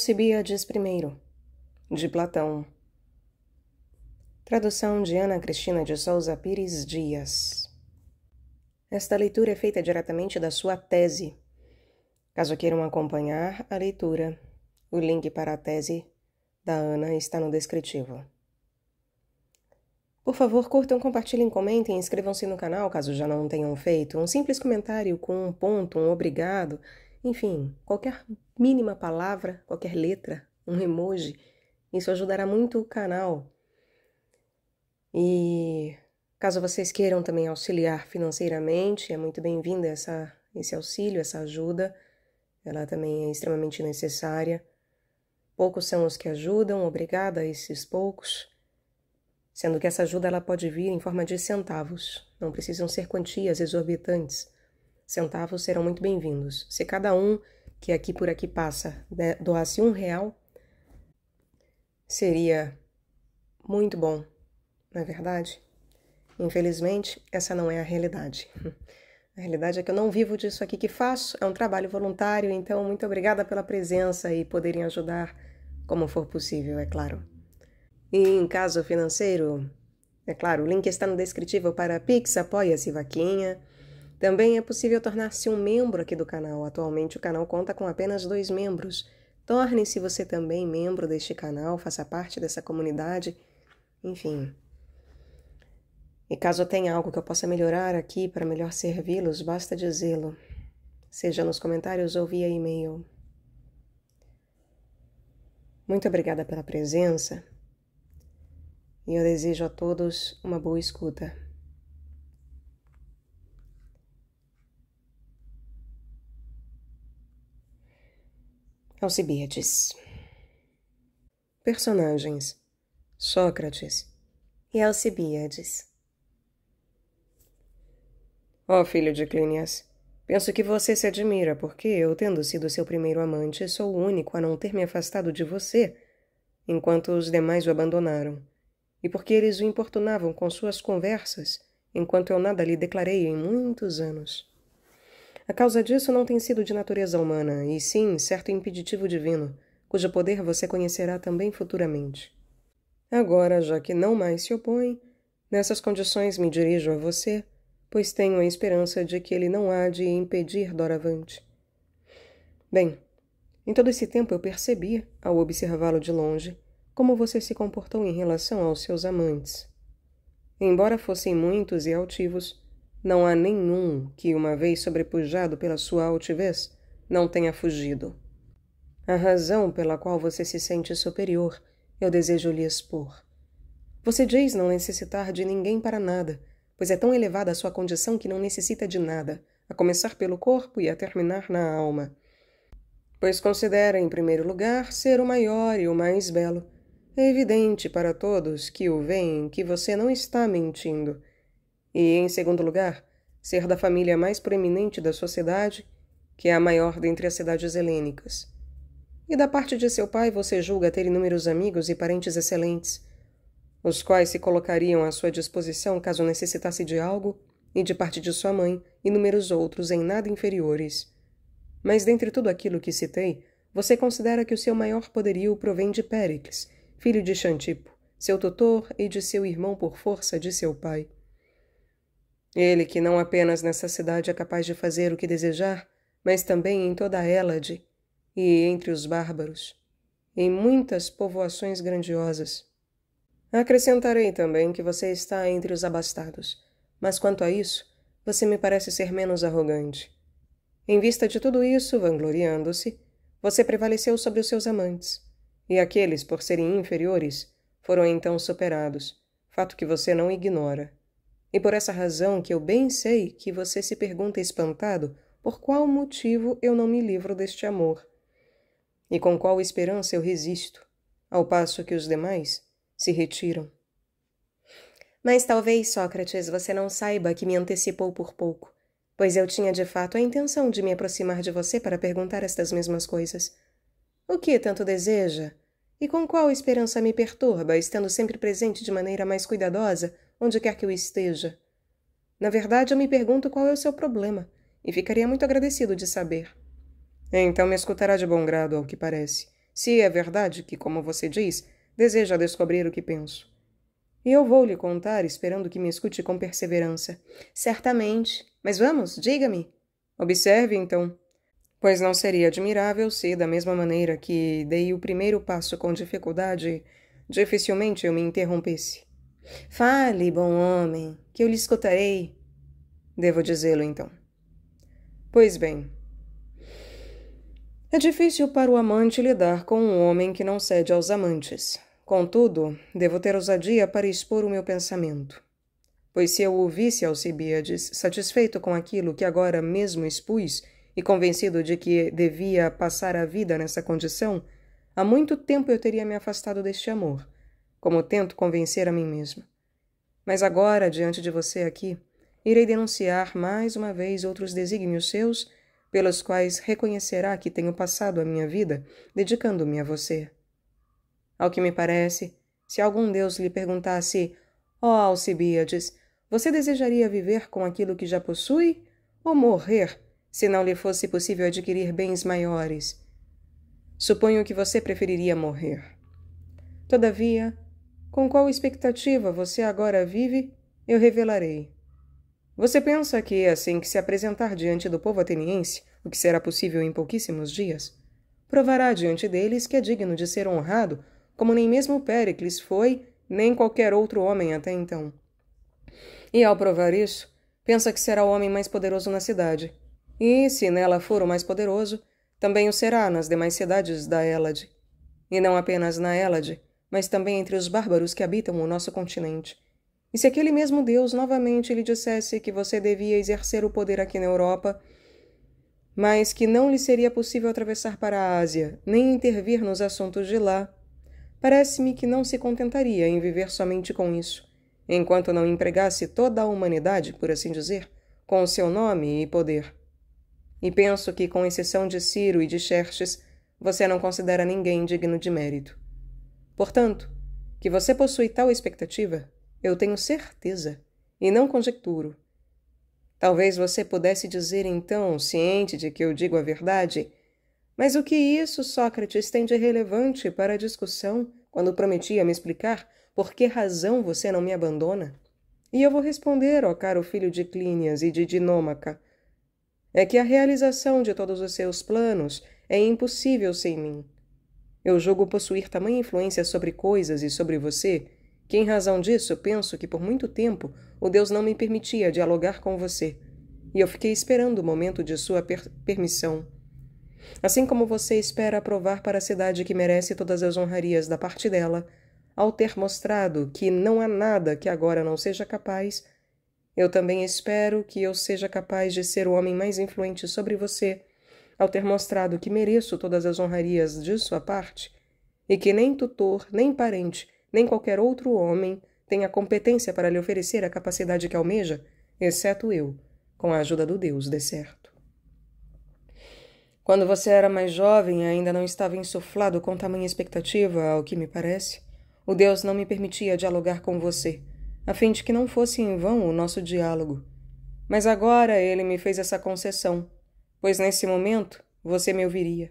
Alcibiades I, de Platão. Tradução de Ana Cristina de Souza Pires Dias. Esta leitura é feita diretamente da sua tese. Caso queiram acompanhar a leitura, o link para a tese da Ana está no descritivo. Por favor, curtam, compartilhem, comentem, inscrevam-se no canal caso já não tenham feito. Um simples comentário com um ponto, um obrigado, enfim, qualquer mínima palavra, qualquer letra, um emoji. Isso ajudará muito o canal. E caso vocês queiram também auxiliar financeiramente, é muito bem-vinda essa esse auxílio, essa ajuda. Ela também é extremamente necessária. Poucos são os que ajudam, obrigada a esses poucos. Sendo que essa ajuda ela pode vir em forma de centavos, não precisam ser quantias exorbitantes. Centavos serão muito bem-vindos. Se cada um que aqui por aqui passa, né, doasse um real, seria muito bom, não é verdade? Infelizmente, essa não é a realidade. A realidade é que eu não vivo disso aqui que faço, é um trabalho voluntário, então muito obrigada pela presença e poderem ajudar como for possível, é claro. E em caso financeiro, é claro, o link está no descritivo para Pix, Apoia-se Vaquinha, também é possível tornar-se um membro aqui do canal. Atualmente o canal conta com apenas dois membros. Torne-se você também membro deste canal, faça parte dessa comunidade, enfim. E caso tenha algo que eu possa melhorar aqui para melhor servi-los, basta dizê-lo. Seja nos comentários ou via e-mail. Muito obrigada pela presença e eu desejo a todos uma boa escuta. Alcibiades. Personagens: Sócrates e Alcibiades. Ó oh, filho de Clínias, penso que você se admira porque eu, tendo sido seu primeiro amante, sou o único a não ter me afastado de você, enquanto os demais o abandonaram, e porque eles o importunavam com suas conversas, enquanto eu nada lhe declarei em muitos anos. A causa disso não tem sido de natureza humana, e sim certo impeditivo divino, cujo poder você conhecerá também futuramente. Agora, já que não mais se opõe, nessas condições me dirijo a você, pois tenho a esperança de que ele não há de impedir doravante. Bem, em todo esse tempo eu percebi, ao observá-lo de longe, como você se comportou em relação aos seus amantes. Embora fossem muitos e altivos, não há nenhum que, uma vez sobrepujado pela sua altivez, não tenha fugido. A razão pela qual você se sente superior, eu desejo lhe expor. Você diz não necessitar de ninguém para nada, pois é tão elevada a sua condição que não necessita de nada, a começar pelo corpo e a terminar na alma. Pois considera, em primeiro lugar, ser o maior e o mais belo. É evidente para todos que o veem que você não está mentindo e, em segundo lugar, ser da família mais proeminente da sua cidade, que é a maior dentre as cidades helênicas. E da parte de seu pai você julga ter inúmeros amigos e parentes excelentes, os quais se colocariam à sua disposição caso necessitasse de algo, e de parte de sua mãe, inúmeros outros em nada inferiores. Mas dentre tudo aquilo que citei, você considera que o seu maior poderio provém de Péricles, filho de Xantipo, seu tutor e de seu irmão por força de seu pai. Ele que não apenas nessa cidade é capaz de fazer o que desejar, mas também em toda Hélade e entre os bárbaros, em muitas povoações grandiosas. Acrescentarei também que você está entre os abastados, mas quanto a isso, você me parece ser menos arrogante. Em vista de tudo isso, vangloriando-se, você prevaleceu sobre os seus amantes, e aqueles, por serem inferiores, foram então superados, fato que você não ignora. E por essa razão que eu bem sei que você se pergunta espantado por qual motivo eu não me livro deste amor. E com qual esperança eu resisto, ao passo que os demais se retiram. Mas talvez, Sócrates, você não saiba que me antecipou por pouco, pois eu tinha de fato a intenção de me aproximar de você para perguntar estas mesmas coisas. O que tanto deseja? E com qual esperança me perturba, estando sempre presente de maneira mais cuidadosa onde quer que eu esteja. Na verdade, eu me pergunto qual é o seu problema, e ficaria muito agradecido de saber. É, então me escutará de bom grado, ao que parece, se é verdade que, como você diz, deseja descobrir o que penso. E eu vou lhe contar, esperando que me escute com perseverança. Certamente. Mas vamos, diga-me. Observe, então. Pois não seria admirável se, da mesma maneira que dei o primeiro passo com dificuldade, dificilmente eu me interrompesse. Fale, bom homem, que eu lhe escutarei. Devo dizê-lo então. Pois bem. É difícil para o amante lidar com um homem que não cede aos amantes. Contudo, devo ter ousadia para expor o meu pensamento. Pois se eu ouvisse Alcibiades, satisfeito com aquilo que agora mesmo expus, e convencido de que devia passar a vida nessa condição, há muito tempo eu teria me afastado deste amor como tento convencer a mim mesma. Mas agora, diante de você aqui, irei denunciar mais uma vez outros desígnios seus, pelos quais reconhecerá que tenho passado a minha vida dedicando-me a você. Ao que me parece, se algum deus lhe perguntasse: Ó oh, Alcibíades, você desejaria viver com aquilo que já possui ou morrer se não lhe fosse possível adquirir bens maiores? Suponho que você preferiria morrer. Todavia, com qual expectativa você agora vive, eu revelarei. Você pensa que, assim que se apresentar diante do povo ateniense, o que será possível em pouquíssimos dias, provará diante deles que é digno de ser honrado, como nem mesmo Péricles foi, nem qualquer outro homem até então. E ao provar isso, pensa que será o homem mais poderoso na cidade. E, se nela for o mais poderoso, também o será nas demais cidades da Hélade. E não apenas na Hélade, mas também entre os bárbaros que habitam o nosso continente. E se aquele mesmo Deus novamente lhe dissesse que você devia exercer o poder aqui na Europa, mas que não lhe seria possível atravessar para a Ásia, nem intervir nos assuntos de lá, parece-me que não se contentaria em viver somente com isso, enquanto não empregasse toda a humanidade, por assim dizer, com o seu nome e poder. E penso que, com exceção de Ciro e de Xerxes, você não considera ninguém digno de mérito. Portanto, que você possui tal expectativa, eu tenho certeza, e não conjecturo. Talvez você pudesse dizer então, ciente de que eu digo a verdade, mas o que isso, Sócrates, tem de relevante para a discussão quando prometia me explicar por que razão você não me abandona? E eu vou responder, ó caro filho de Clínias e de Dinômaca, é que a realização de todos os seus planos é impossível sem mim. Eu julgo possuir tamanha influência sobre coisas e sobre você que, em razão disso, penso que por muito tempo o Deus não me permitia dialogar com você, e eu fiquei esperando o momento de sua per permissão. Assim como você espera aprovar para a cidade que merece todas as honrarias da parte dela, ao ter mostrado que não há nada que agora não seja capaz, eu também espero que eu seja capaz de ser o homem mais influente sobre você ao ter mostrado que mereço todas as honrarias de sua parte, e que nem tutor, nem parente, nem qualquer outro homem tem a competência para lhe oferecer a capacidade que almeja, exceto eu, com a ajuda do Deus, de certo. Quando você era mais jovem, ainda não estava insuflado com tamanha expectativa, ao que me parece. O Deus não me permitia dialogar com você, a fim de que não fosse em vão o nosso diálogo. Mas agora ele me fez essa concessão, pois nesse momento você me ouviria.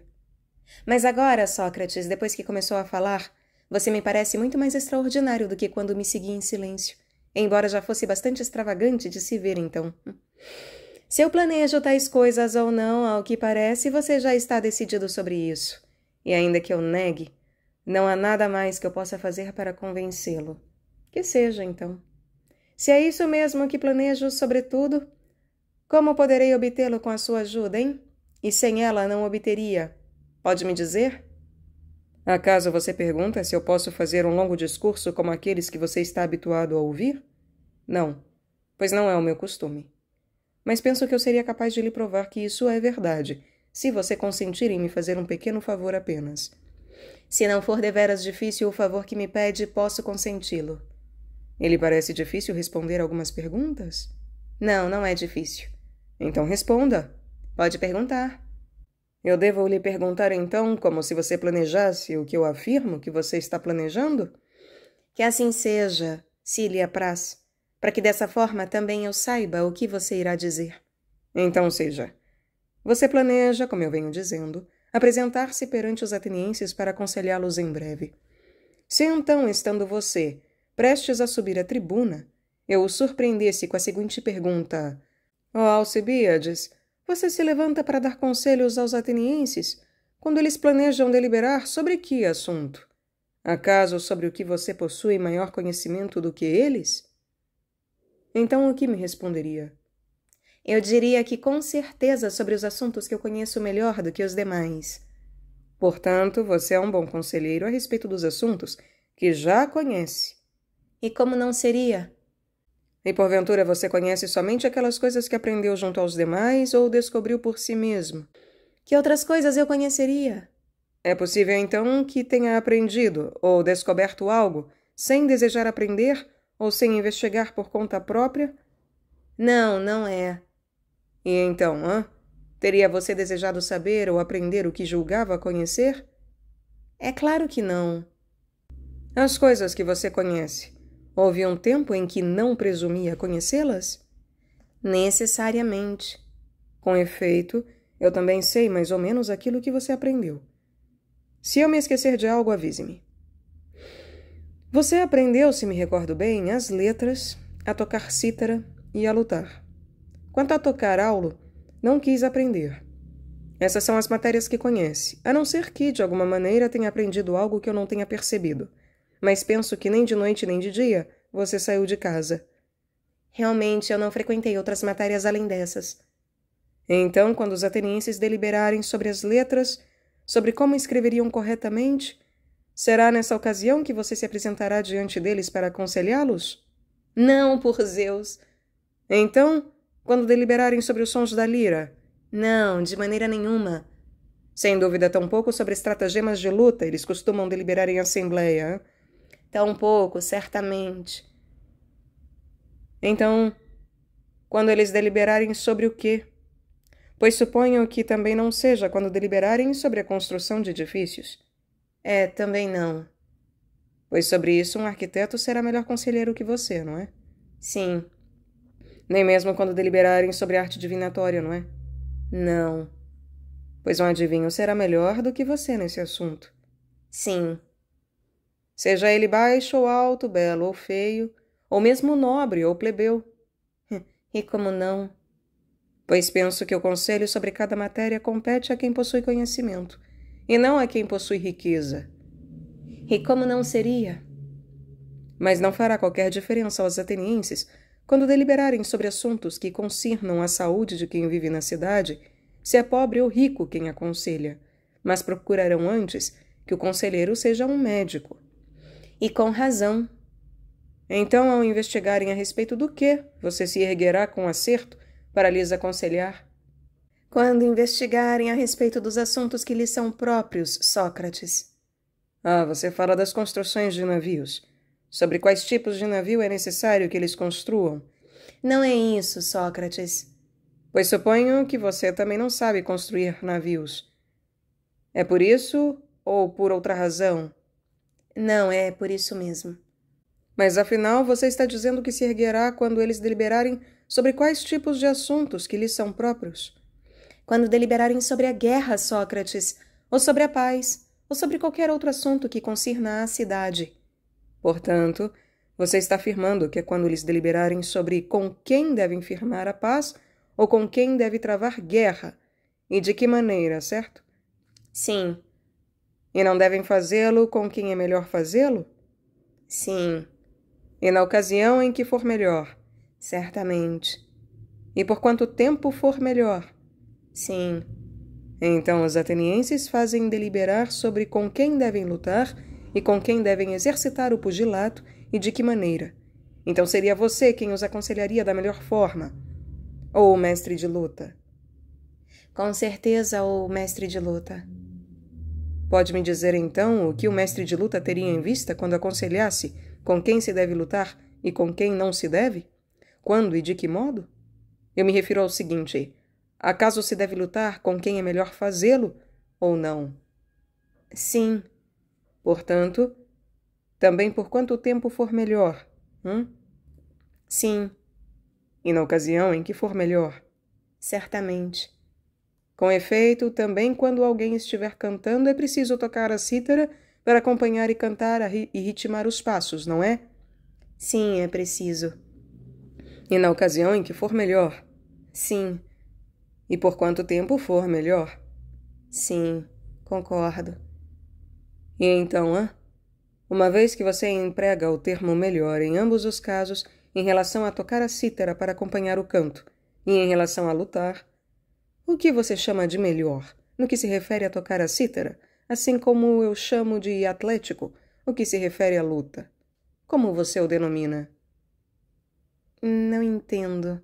Mas agora, Sócrates, depois que começou a falar, você me parece muito mais extraordinário do que quando me seguia em silêncio, embora já fosse bastante extravagante de se ver então. Se eu planejo tais coisas ou não, ao que parece, você já está decidido sobre isso. E ainda que eu negue, não há nada mais que eu possa fazer para convencê-lo. Que seja, então. Se é isso mesmo que planejo, sobretudo, como poderei obtê-lo com a sua ajuda, hein? E sem ela não obteria. Pode me dizer? Acaso você pergunta se eu posso fazer um longo discurso como aqueles que você está habituado a ouvir? Não, pois não é o meu costume. Mas penso que eu seria capaz de lhe provar que isso é verdade, se você consentir em me fazer um pequeno favor apenas. Se não for deveras difícil o favor que me pede, posso consenti-lo. Ele parece difícil responder algumas perguntas? Não, não é difícil. Então responda. Pode perguntar. Eu devo lhe perguntar então, como se você planejasse o que eu afirmo que você está planejando? Que assim seja, se lhe apraz, para que dessa forma também eu saiba o que você irá dizer. Então seja. Você planeja, como eu venho dizendo, apresentar-se perante os atenienses para aconselhá-los em breve. Se então, estando você prestes a subir a tribuna, eu o surpreendesse com a seguinte pergunta: Ó oh, Alcibiades, você se levanta para dar conselhos aos atenienses quando eles planejam deliberar sobre que assunto? Acaso sobre o que você possui maior conhecimento do que eles? Então o que me responderia? Eu diria que com certeza sobre os assuntos que eu conheço melhor do que os demais. Portanto, você é um bom conselheiro a respeito dos assuntos que já conhece. E como não seria? E porventura você conhece somente aquelas coisas que aprendeu junto aos demais ou descobriu por si mesmo? Que outras coisas eu conheceria? É possível então que tenha aprendido ou descoberto algo sem desejar aprender ou sem investigar por conta própria? Não, não é. E então, hã? Teria você desejado saber ou aprender o que julgava conhecer? É claro que não. As coisas que você conhece Houve um tempo em que não presumia conhecê-las? Necessariamente. Com efeito, eu também sei mais ou menos aquilo que você aprendeu. Se eu me esquecer de algo, avise-me. Você aprendeu, se me recordo bem, as letras, a tocar cítara e a lutar. Quanto a tocar aulo, não quis aprender. Essas são as matérias que conhece, a não ser que, de alguma maneira, tenha aprendido algo que eu não tenha percebido mas penso que nem de noite nem de dia você saiu de casa. Realmente eu não frequentei outras matérias além dessas. Então, quando os atenienses deliberarem sobre as letras, sobre como escreveriam corretamente, será nessa ocasião que você se apresentará diante deles para aconselhá-los? Não, por Zeus. Então, quando deliberarem sobre os sons da lira? Não, de maneira nenhuma. Sem dúvida, tampouco sobre estratagemas de luta eles costumam deliberar em assembleia. Hein? Tampouco, certamente. Então, quando eles deliberarem sobre o quê? Pois suponho que também não seja quando deliberarem sobre a construção de edifícios. É, também não. Pois sobre isso um arquiteto será melhor conselheiro que você, não é? Sim. Nem mesmo quando deliberarem sobre arte divinatória, não é? Não. Pois um adivinho será melhor do que você nesse assunto. Sim seja ele baixo ou alto, belo ou feio, ou mesmo nobre ou plebeu. Hum, e como não? Pois penso que o conselho sobre cada matéria compete a quem possui conhecimento, e não a quem possui riqueza. E como não seria? Mas não fará qualquer diferença aos atenienses quando deliberarem sobre assuntos que concernam a saúde de quem vive na cidade, se é pobre ou rico quem aconselha, mas procurarão antes que o conselheiro seja um médico, e com razão. Então, ao investigarem a respeito do que, você se erguerá com acerto para lhes aconselhar? Quando investigarem a respeito dos assuntos que lhes são próprios, Sócrates. Ah, você fala das construções de navios. Sobre quais tipos de navio é necessário que eles construam? Não é isso, Sócrates. Pois suponho que você também não sabe construir navios. É por isso ou por outra razão não, é por isso mesmo. Mas afinal, você está dizendo que se erguerá quando eles deliberarem sobre quais tipos de assuntos que lhes são próprios? Quando deliberarem sobre a guerra, Sócrates, ou sobre a paz, ou sobre qualquer outro assunto que concirna a cidade. Portanto, você está afirmando que é quando eles deliberarem sobre com quem devem firmar a paz ou com quem deve travar guerra, e de que maneira, certo? Sim. E não devem fazê-lo com quem é melhor fazê-lo? Sim. E na ocasião em que for melhor? Certamente. E por quanto tempo for melhor? Sim. Então os atenienses fazem deliberar sobre com quem devem lutar e com quem devem exercitar o pugilato e de que maneira. Então seria você quem os aconselharia da melhor forma. Ou o mestre de luta. Com certeza, ou mestre de luta. Pode me dizer então o que o mestre de luta teria em vista quando aconselhasse com quem se deve lutar e com quem não se deve? Quando e de que modo? Eu me refiro ao seguinte: acaso se deve lutar com quem é melhor fazê-lo ou não? Sim. Portanto, também por quanto tempo for melhor. Hum? Sim. E na ocasião em que for melhor? Certamente. Com efeito, também quando alguém estiver cantando é preciso tocar a cítara para acompanhar e cantar e ritmar os passos, não é? Sim, é preciso. E na ocasião em que for melhor? Sim. E por quanto tempo for melhor? Sim, concordo. E então, hã? Uma vez que você emprega o termo melhor em ambos os casos, em relação a tocar a cítara para acompanhar o canto, e em relação a lutar, o que você chama de melhor no que se refere a tocar a cítara, assim como eu chamo de atlético o que se refere à luta? Como você o denomina? Não entendo.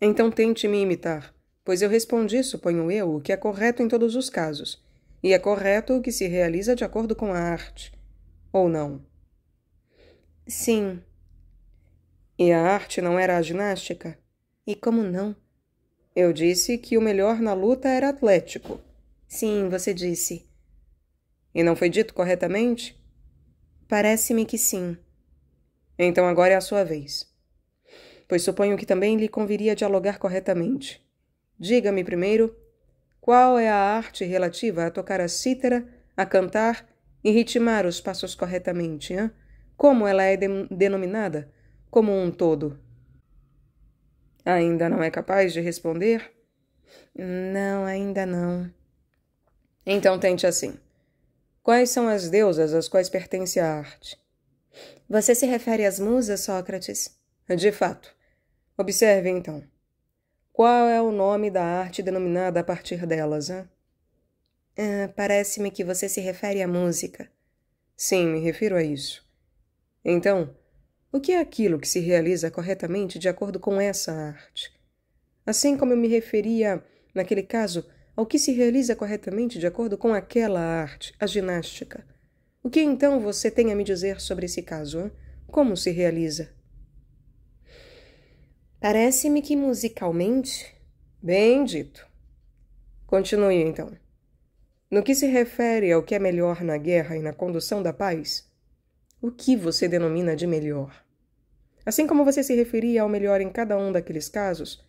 Então tente me imitar, pois eu respondi, suponho eu, o que é correto em todos os casos, e é correto o que se realiza de acordo com a arte. Ou não? Sim. E a arte não era a ginástica? E como não? Eu disse que o melhor na luta era atlético. Sim, você disse. E não foi dito corretamente? Parece-me que sim. Então agora é a sua vez. Pois suponho que também lhe conviria dialogar corretamente. Diga-me primeiro qual é a arte relativa a tocar a cítara, a cantar e ritmar os passos corretamente, hein? como ela é de denominada, como um todo. Ainda não é capaz de responder? Não, ainda não. Então tente assim. Quais são as deusas às quais pertence a arte? Você se refere às musas, Sócrates? De fato. Observe então. Qual é o nome da arte denominada a partir delas? Hein? Ah, Parece-me que você se refere à música. Sim, me refiro a isso. Então, o que é aquilo que se realiza corretamente de acordo com essa arte? Assim como eu me referia, naquele caso, ao que se realiza corretamente de acordo com aquela arte, a ginástica. O que então você tem a me dizer sobre esse caso? Hein? Como se realiza? Parece-me que musicalmente. Bem dito. Continue então. No que se refere ao que é melhor na guerra e na condução da paz, o que você denomina de melhor? Assim como você se referia ao melhor em cada um daqueles casos,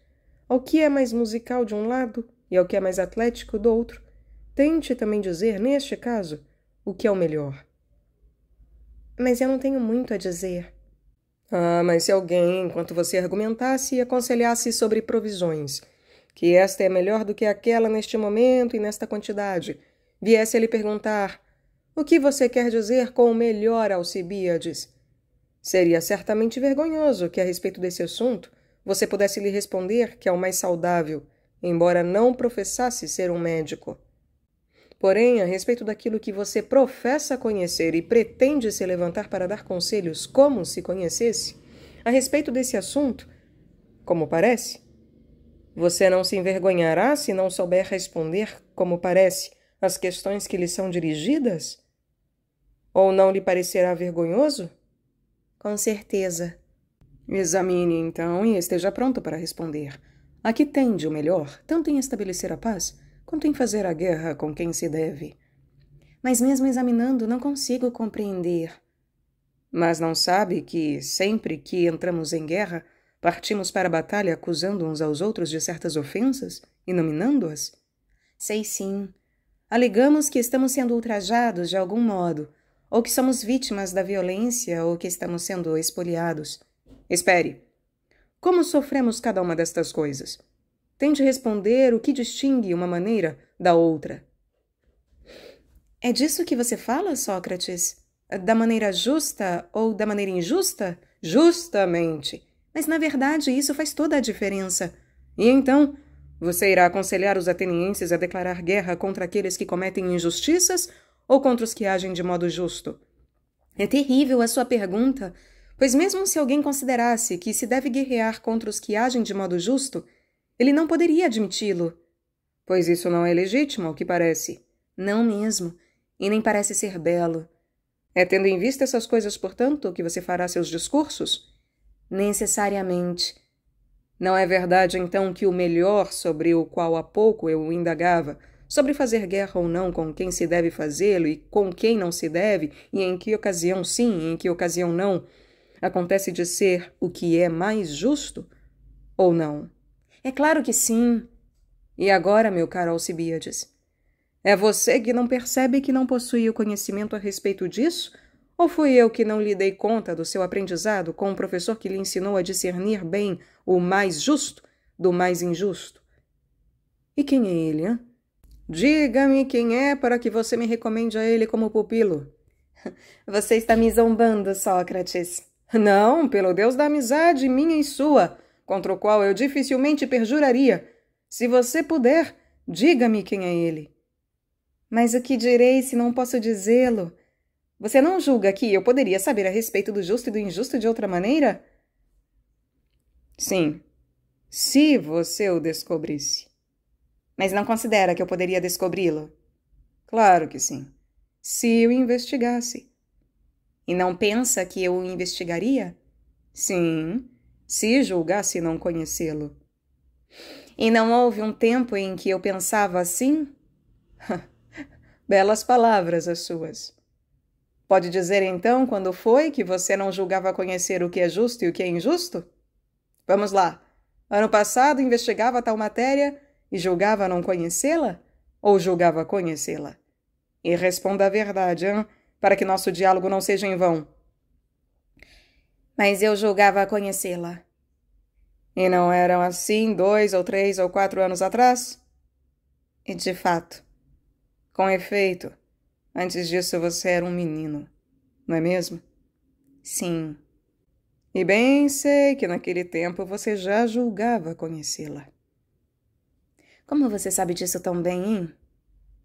ao que é mais musical de um lado e ao que é mais atlético do outro, tente também dizer, neste caso, o que é o melhor. Mas eu não tenho muito a dizer. Ah, mas se alguém, enquanto você argumentasse e aconselhasse sobre provisões, que esta é melhor do que aquela neste momento e nesta quantidade, viesse a lhe perguntar: o que você quer dizer com o melhor, Alcibíades? Seria certamente vergonhoso que, a respeito desse assunto, você pudesse lhe responder que é o mais saudável, embora não professasse ser um médico. Porém, a respeito daquilo que você professa conhecer e pretende se levantar para dar conselhos como se conhecesse, a respeito desse assunto, como parece, você não se envergonhará se não souber responder, como parece, as questões que lhe são dirigidas? Ou não lhe parecerá vergonhoso? Com certeza. Examine então e esteja pronto para responder. A que tende o melhor, tanto em estabelecer a paz quanto em fazer a guerra com quem se deve. Mas mesmo examinando, não consigo compreender. Mas não sabe que, sempre que entramos em guerra, partimos para a batalha acusando uns aos outros de certas ofensas e nominando-as? Sei sim. Alegamos que estamos sendo ultrajados de algum modo, ou que somos vítimas da violência ou que estamos sendo expoliados. Espere! Como sofremos cada uma destas coisas? Tente responder o que distingue uma maneira da outra. É disso que você fala, Sócrates? Da maneira justa ou da maneira injusta? Justamente! Mas na verdade isso faz toda a diferença. E então, você irá aconselhar os atenienses a declarar guerra contra aqueles que cometem injustiças ou contra os que agem de modo justo? É terrível a sua pergunta, pois, mesmo se alguém considerasse que se deve guerrear contra os que agem de modo justo, ele não poderia admiti-lo. Pois isso não é legítimo, ao que parece. Não mesmo, e nem parece ser belo. É tendo em vista essas coisas, portanto, que você fará seus discursos? Necessariamente. Não é verdade, então, que o melhor sobre o qual há pouco eu indagava sobre fazer guerra ou não com quem se deve fazê-lo e com quem não se deve, e em que ocasião sim e em que ocasião não, acontece de ser o que é mais justo ou não? É claro que sim. E agora, meu caro Alcibiades, é você que não percebe que não possui o conhecimento a respeito disso? Ou fui eu que não lhe dei conta do seu aprendizado com um professor que lhe ensinou a discernir bem o mais justo do mais injusto? E quem é ele, hein? Diga-me quem é para que você me recomende a ele como pupilo. Você está me zombando, Sócrates. Não, pelo Deus da amizade minha e sua, contra o qual eu dificilmente perjuraria. Se você puder, diga-me quem é ele. Mas o que direi se não posso dizê-lo? Você não julga que eu poderia saber a respeito do justo e do injusto de outra maneira? Sim, se você o descobrisse. Mas não considera que eu poderia descobri-lo? Claro que sim. Se o investigasse. E não pensa que eu o investigaria? Sim, se julgasse não conhecê-lo. E não houve um tempo em que eu pensava assim? Belas palavras as suas. Pode dizer então quando foi que você não julgava conhecer o que é justo e o que é injusto? Vamos lá. Ano passado investigava tal matéria e julgava não conhecê-la? Ou julgava conhecê-la? E responda a verdade, hein? para que nosso diálogo não seja em vão. Mas eu julgava conhecê-la. E não eram assim dois ou três ou quatro anos atrás? E de fato, com efeito, antes disso você era um menino, não é mesmo? Sim. E bem sei que naquele tempo você já julgava conhecê-la. Como você sabe disso tão bem, hein?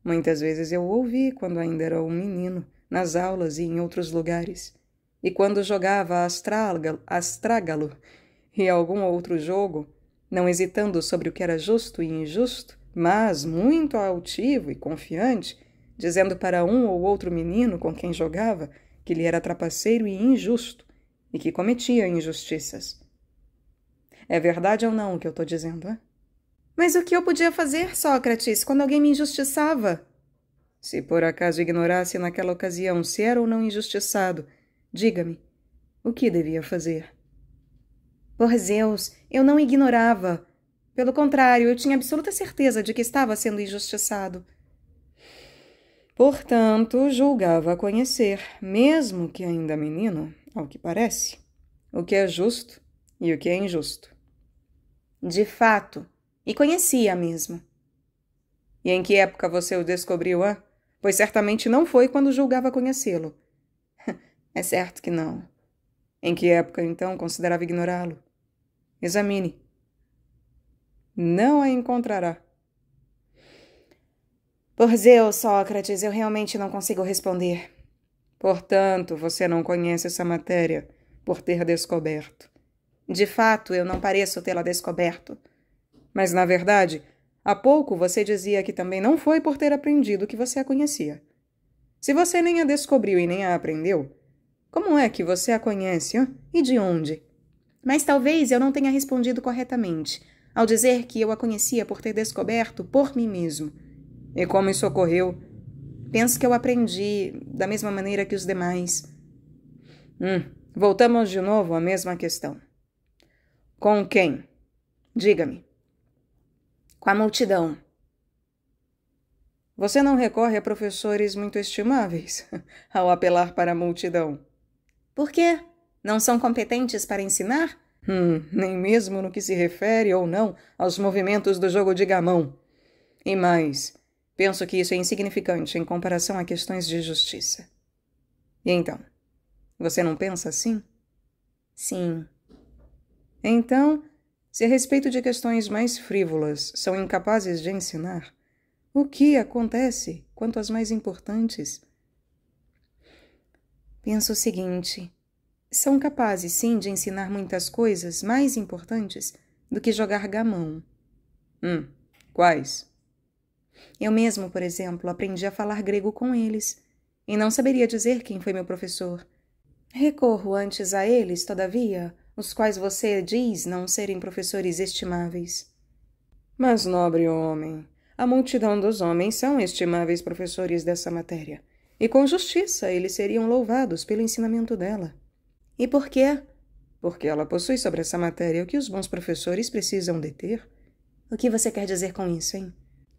Muitas vezes eu ouvi quando ainda era um menino, nas aulas e em outros lugares. E quando jogava astrágalo e algum outro jogo, não hesitando sobre o que era justo e injusto, mas muito altivo e confiante, dizendo para um ou outro menino com quem jogava que ele era trapaceiro e injusto e que cometia injustiças. É verdade ou não o que eu estou dizendo, hein? Mas o que eu podia fazer, Sócrates, quando alguém me injustiçava? Se por acaso ignorasse naquela ocasião se era ou não injustiçado, diga-me, o que devia fazer? Por Zeus, eu não ignorava. Pelo contrário, eu tinha absoluta certeza de que estava sendo injustiçado. Portanto, julgava conhecer, mesmo que ainda menino, ao que parece, o que é justo e o que é injusto. De fato, e conhecia mesmo. E em que época você o descobriu, hã? Pois certamente não foi quando julgava conhecê-lo. é certo que não. Em que época, então, considerava ignorá-lo? Examine. Não a encontrará. Por Zeus, Sócrates, eu realmente não consigo responder. Portanto, você não conhece essa matéria por ter descoberto. De fato, eu não pareço tê-la descoberto. Mas, na verdade, há pouco você dizia que também não foi por ter aprendido que você a conhecia. Se você nem a descobriu e nem a aprendeu, como é que você a conhece, hein? e de onde? Mas talvez eu não tenha respondido corretamente ao dizer que eu a conhecia por ter descoberto por mim mesmo. E como isso ocorreu? Penso que eu aprendi da mesma maneira que os demais. Hum, voltamos de novo à mesma questão. Com quem? Diga-me com a multidão. Você não recorre a professores muito estimáveis ao apelar para a multidão. Por quê? Não são competentes para ensinar? Hum, nem mesmo no que se refere ou não aos movimentos do jogo de gamão. E mais, penso que isso é insignificante em comparação a questões de justiça. E então, você não pensa assim? Sim. Então, se a respeito de questões mais frívolas são incapazes de ensinar, o que acontece quanto às mais importantes? Penso o seguinte: são capazes, sim, de ensinar muitas coisas mais importantes do que jogar gamão. Hum, quais? Eu mesmo, por exemplo, aprendi a falar grego com eles, e não saberia dizer quem foi meu professor. Recorro antes a eles, todavia, os quais você diz não serem professores estimáveis. Mas, nobre homem, a multidão dos homens são estimáveis professores dessa matéria, e com justiça eles seriam louvados pelo ensinamento dela. E por quê? Porque ela possui sobre essa matéria o que os bons professores precisam deter. O que você quer dizer com isso, hein?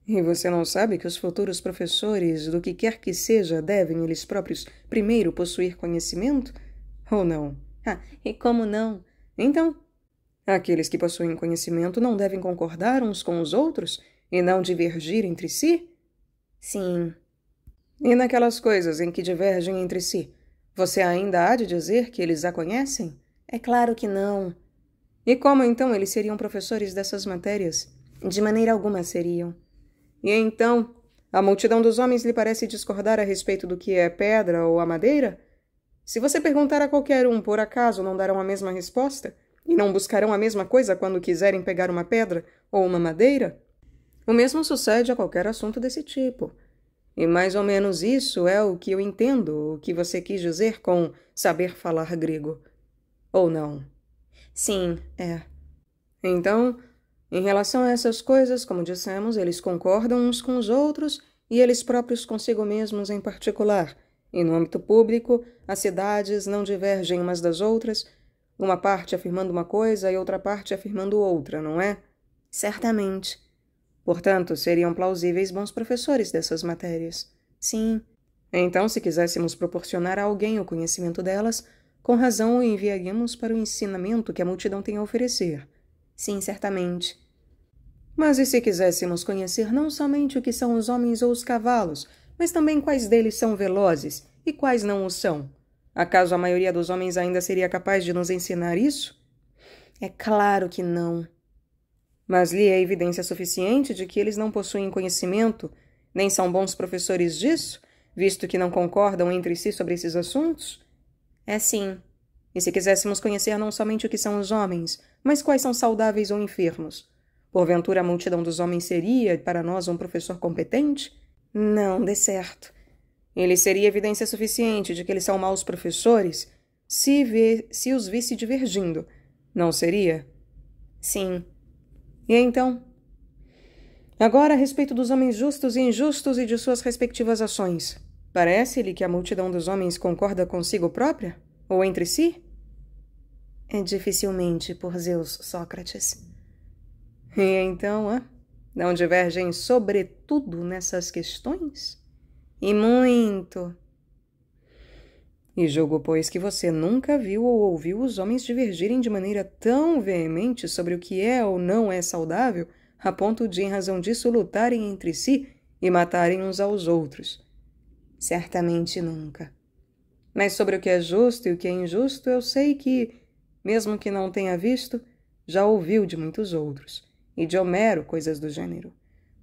E você não sabe que os futuros professores, do que quer que seja, devem eles próprios primeiro possuir conhecimento? Ou não? Ah, e como não? Então, aqueles que possuem conhecimento não devem concordar uns com os outros e não divergir entre si? Sim. E naquelas coisas em que divergem entre si, você ainda há de dizer que eles a conhecem? É claro que não. E como então eles seriam professores dessas matérias? De maneira alguma seriam. E então, a multidão dos homens lhe parece discordar a respeito do que é pedra ou a madeira? Se você perguntar a qualquer um, por acaso não darão a mesma resposta? E não buscarão a mesma coisa quando quiserem pegar uma pedra ou uma madeira? O mesmo sucede a qualquer assunto desse tipo. E mais ou menos isso é o que eu entendo, o que você quis dizer com saber falar grego. Ou não? Sim, é. Então, em relação a essas coisas, como dissemos, eles concordam uns com os outros e eles próprios consigo mesmos em particular. E no âmbito público, as cidades não divergem umas das outras, uma parte afirmando uma coisa e outra parte afirmando outra, não é? Certamente. Portanto, seriam plausíveis bons professores dessas matérias. Sim. Então, se quiséssemos proporcionar a alguém o conhecimento delas, com razão o enviaríamos para o ensinamento que a multidão tem a oferecer. Sim, certamente. Mas e se quiséssemos conhecer não somente o que são os homens ou os cavalos, mas também quais deles são velozes e quais não o são. Acaso a maioria dos homens ainda seria capaz de nos ensinar isso? É claro que não. Mas li a evidência suficiente de que eles não possuem conhecimento, nem são bons professores disso, visto que não concordam entre si sobre esses assuntos? É sim. E se quiséssemos conhecer não somente o que são os homens, mas quais são saudáveis ou enfermos, Porventura a multidão dos homens seria, para nós, um professor competente? Não, de certo. Ele seria evidência suficiente de que eles são maus professores se, vê, se os visse divergindo, não seria? Sim. E então? Agora, a respeito dos homens justos e injustos e de suas respectivas ações. Parece-lhe que a multidão dos homens concorda consigo própria? Ou entre si? É dificilmente, por Zeus, Sócrates. E então, hã? Não divergem, sobretudo, nessas questões? E muito. E julgo, pois, que você nunca viu ou ouviu os homens divergirem de maneira tão veemente sobre o que é ou não é saudável, a ponto de, em razão disso, lutarem entre si e matarem uns aos outros. Certamente nunca. Mas sobre o que é justo e o que é injusto, eu sei que, mesmo que não tenha visto, já ouviu de muitos outros e de Homero coisas do gênero,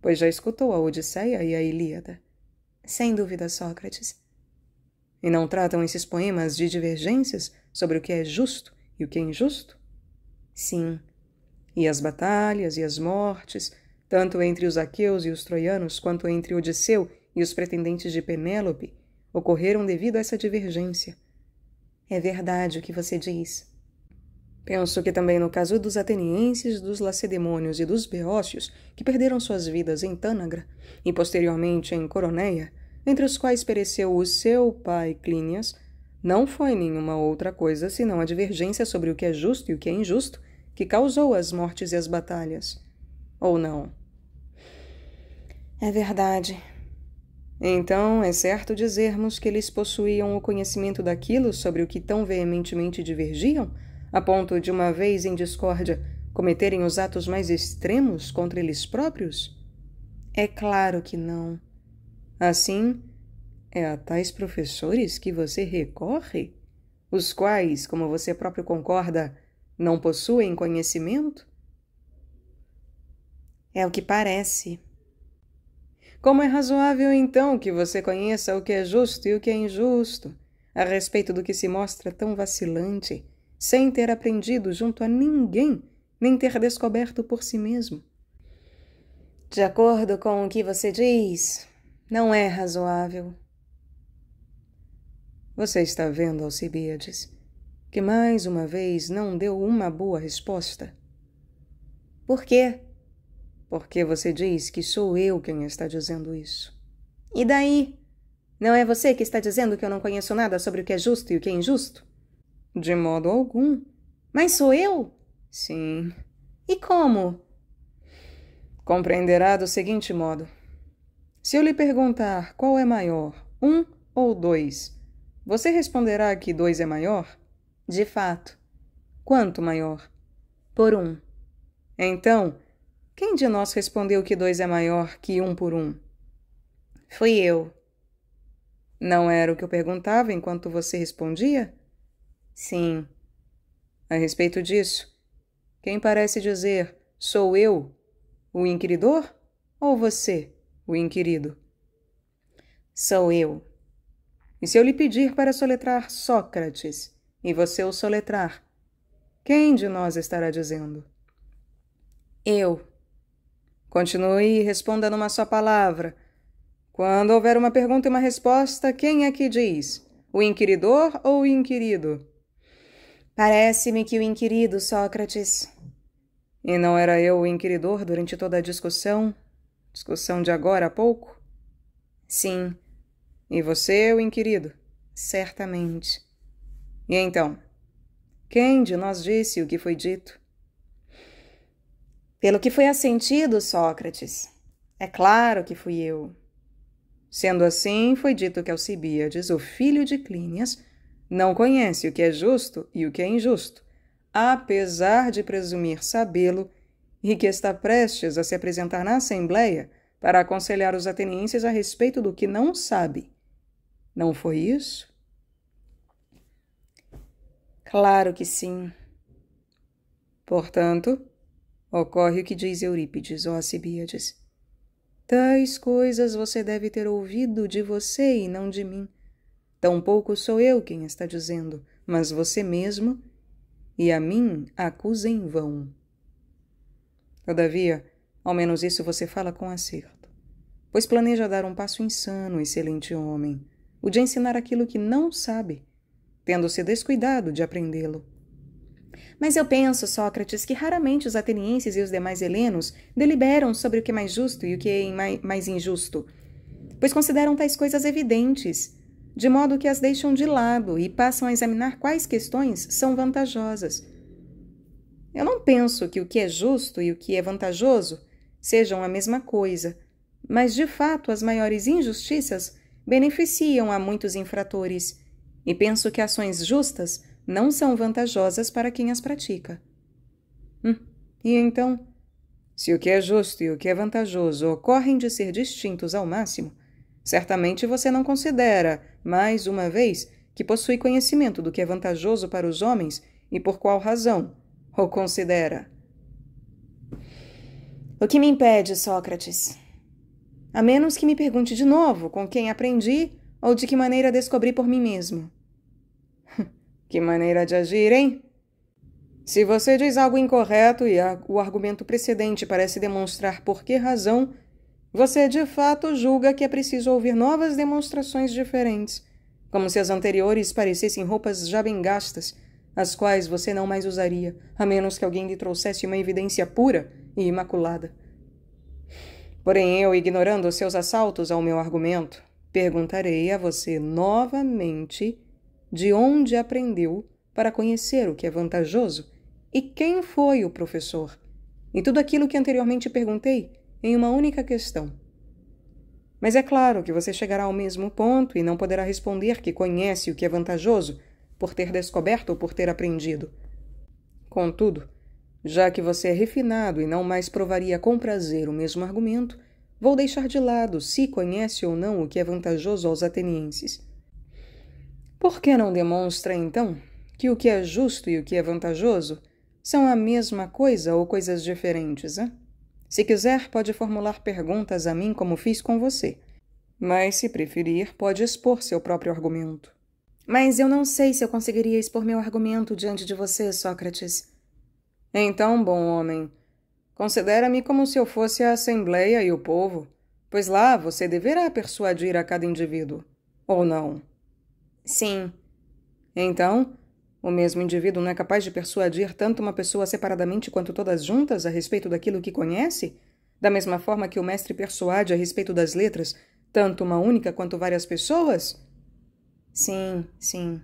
pois já escutou a Odisseia e a Ilíada. Sem dúvida, Sócrates. E não tratam esses poemas de divergências sobre o que é justo e o que é injusto? Sim. E as batalhas e as mortes, tanto entre os aqueus e os troianos quanto entre Odisseu e os pretendentes de Penélope, ocorreram devido a essa divergência. É verdade o que você diz, Penso que também no caso dos atenienses, dos lacedemônios e dos beócios, que perderam suas vidas em Tânagra e posteriormente em Coroneia, entre os quais pereceu o seu pai Clínias, não foi nenhuma outra coisa senão a divergência sobre o que é justo e o que é injusto que causou as mortes e as batalhas. Ou não? É verdade. Então, é certo dizermos que eles possuíam o conhecimento daquilo sobre o que tão veementemente divergiam? a ponto de uma vez em discórdia cometerem os atos mais extremos contra eles próprios? É claro que não. Assim, é a tais professores que você recorre, os quais, como você próprio concorda, não possuem conhecimento? É o que parece. Como é razoável, então, que você conheça o que é justo e o que é injusto, a respeito do que se mostra tão vacilante? sem ter aprendido junto a ninguém, nem ter descoberto por si mesmo. De acordo com o que você diz, não é razoável. Você está vendo, Alcibiades, que mais uma vez não deu uma boa resposta. Por quê? Porque você diz que sou eu quem está dizendo isso. E daí? Não é você que está dizendo que eu não conheço nada sobre o que é justo e o que é injusto? De modo algum. Mas sou eu? Sim. E como? Compreenderá do seguinte modo: se eu lhe perguntar qual é maior, um ou dois, você responderá que dois é maior? De fato. Quanto maior? Por um. Então, quem de nós respondeu que dois é maior que um por um? Fui eu. Não era o que eu perguntava enquanto você respondia? Sim. A respeito disso, quem parece dizer sou eu, o inquiridor, ou você, o inquirido? Sou eu. E se eu lhe pedir para soletrar Sócrates e você o soletrar, quem de nós estará dizendo? Eu. Continue e responda numa só palavra. Quando houver uma pergunta e uma resposta, quem é que diz? O inquiridor ou o inquirido? Parece-me que o inquirido Sócrates. E não era eu o inquiridor durante toda a discussão? Discussão de agora há pouco? Sim. E você, o inquirido? Certamente. E então? Quem de nós disse o que foi dito? Pelo que foi assentido, Sócrates. É claro que fui eu. Sendo assim, foi dito que Alcibíades, o filho de Clínias, não conhece o que é justo e o que é injusto, apesar de presumir sabê-lo e que está prestes a se apresentar na Assembleia para aconselhar os atenienses a respeito do que não sabe. Não foi isso? Claro que sim. Portanto, ocorre o que diz Eurípides ou Alcibiades. Tais coisas você deve ter ouvido de você e não de mim Tampouco sou eu quem está dizendo, mas você mesmo, e a mim acusa em vão. Todavia, ao menos isso você fala com acerto, pois planeja dar um passo insano, excelente homem, o de ensinar aquilo que não sabe, tendo-se descuidado de aprendê-lo. Mas eu penso, Sócrates, que raramente os atenienses e os demais helenos deliberam sobre o que é mais justo e o que é mais injusto, pois consideram tais coisas evidentes de modo que as deixam de lado e passam a examinar quais questões são vantajosas. Eu não penso que o que é justo e o que é vantajoso sejam a mesma coisa, mas de fato as maiores injustiças beneficiam a muitos infratores, e penso que ações justas não são vantajosas para quem as pratica. Hum, e então, se o que é justo e o que é vantajoso ocorrem de ser distintos ao máximo, certamente você não considera mais uma vez, que possui conhecimento do que é vantajoso para os homens e por qual razão o considera. O que me impede, Sócrates? A menos que me pergunte de novo com quem aprendi ou de que maneira descobri por mim mesmo. que maneira de agir, hein? Se você diz algo incorreto e o argumento precedente parece demonstrar por que razão você de fato julga que é preciso ouvir novas demonstrações diferentes, como se as anteriores parecessem roupas já bem gastas, as quais você não mais usaria, a menos que alguém lhe trouxesse uma evidência pura e imaculada. Porém, eu, ignorando seus assaltos ao meu argumento, perguntarei a você novamente de onde aprendeu para conhecer o que é vantajoso e quem foi o professor. E tudo aquilo que anteriormente perguntei em uma única questão. Mas é claro que você chegará ao mesmo ponto e não poderá responder que conhece o que é vantajoso por ter descoberto ou por ter aprendido. Contudo, já que você é refinado e não mais provaria com prazer o mesmo argumento, vou deixar de lado se conhece ou não o que é vantajoso aos atenienses. Por que não demonstra, então, que o que é justo e o que é vantajoso são a mesma coisa ou coisas diferentes, hein? Se quiser, pode formular perguntas a mim como fiz com você. Mas, se preferir, pode expor seu próprio argumento. Mas eu não sei se eu conseguiria expor meu argumento diante de você, Sócrates. Então, bom homem, considera-me como se eu fosse a Assembleia e o povo, pois lá você deverá persuadir a cada indivíduo, ou não? Sim. Então, o mesmo indivíduo não é capaz de persuadir tanto uma pessoa separadamente quanto todas juntas a respeito daquilo que conhece? Da mesma forma que o mestre persuade a respeito das letras, tanto uma única quanto várias pessoas? Sim, sim.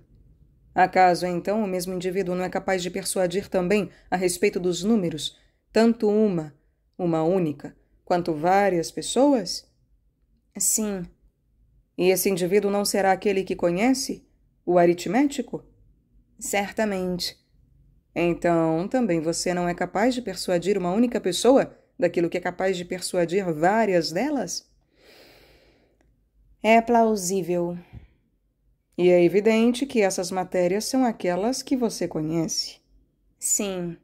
Acaso então o mesmo indivíduo não é capaz de persuadir também a respeito dos números, tanto uma, uma única, quanto várias pessoas? Sim. E esse indivíduo não será aquele que conhece? O aritmético? Certamente. Então, também você não é capaz de persuadir uma única pessoa daquilo que é capaz de persuadir várias delas? É plausível. E é evidente que essas matérias são aquelas que você conhece. Sim.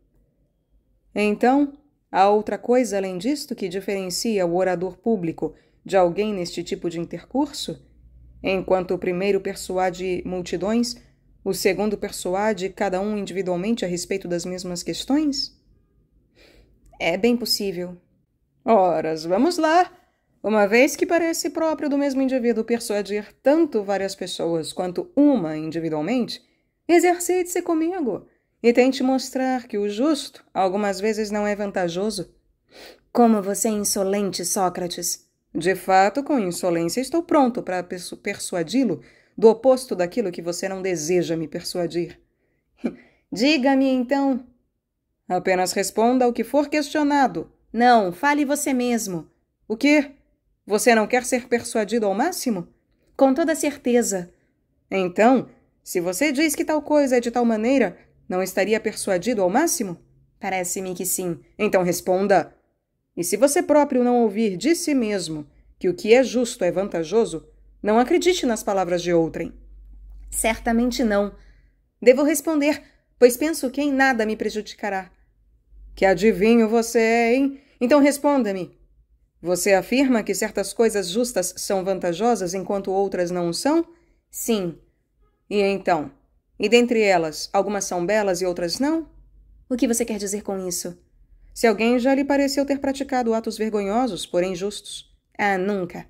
Então, há outra coisa além disto que diferencia o orador público de alguém neste tipo de intercurso? Enquanto o primeiro persuade multidões, o segundo persuade cada um individualmente a respeito das mesmas questões? É bem possível. Horas, vamos lá! Uma vez que parece próprio do mesmo indivíduo persuadir tanto várias pessoas quanto uma individualmente, exercite-se comigo e tente mostrar que o justo algumas vezes não é vantajoso. Como você é insolente, Sócrates! De fato, com insolência estou pronto para persu persuadi-lo do oposto daquilo que você não deseja me persuadir. Diga-me então. Apenas responda o que for questionado. Não, fale você mesmo. O quê? Você não quer ser persuadido ao máximo? Com toda certeza. Então, se você diz que tal coisa é de tal maneira, não estaria persuadido ao máximo? Parece-me que sim. Então responda. E se você próprio não ouvir de si mesmo que o que é justo é vantajoso, não acredite nas palavras de outrem. Certamente não. Devo responder, pois penso que em nada me prejudicará. Que adivinho você é, hein? Então responda-me. Você afirma que certas coisas justas são vantajosas enquanto outras não são? Sim. E então? E dentre elas, algumas são belas e outras não? O que você quer dizer com isso? Se alguém já lhe pareceu ter praticado atos vergonhosos, porém justos. Ah, nunca.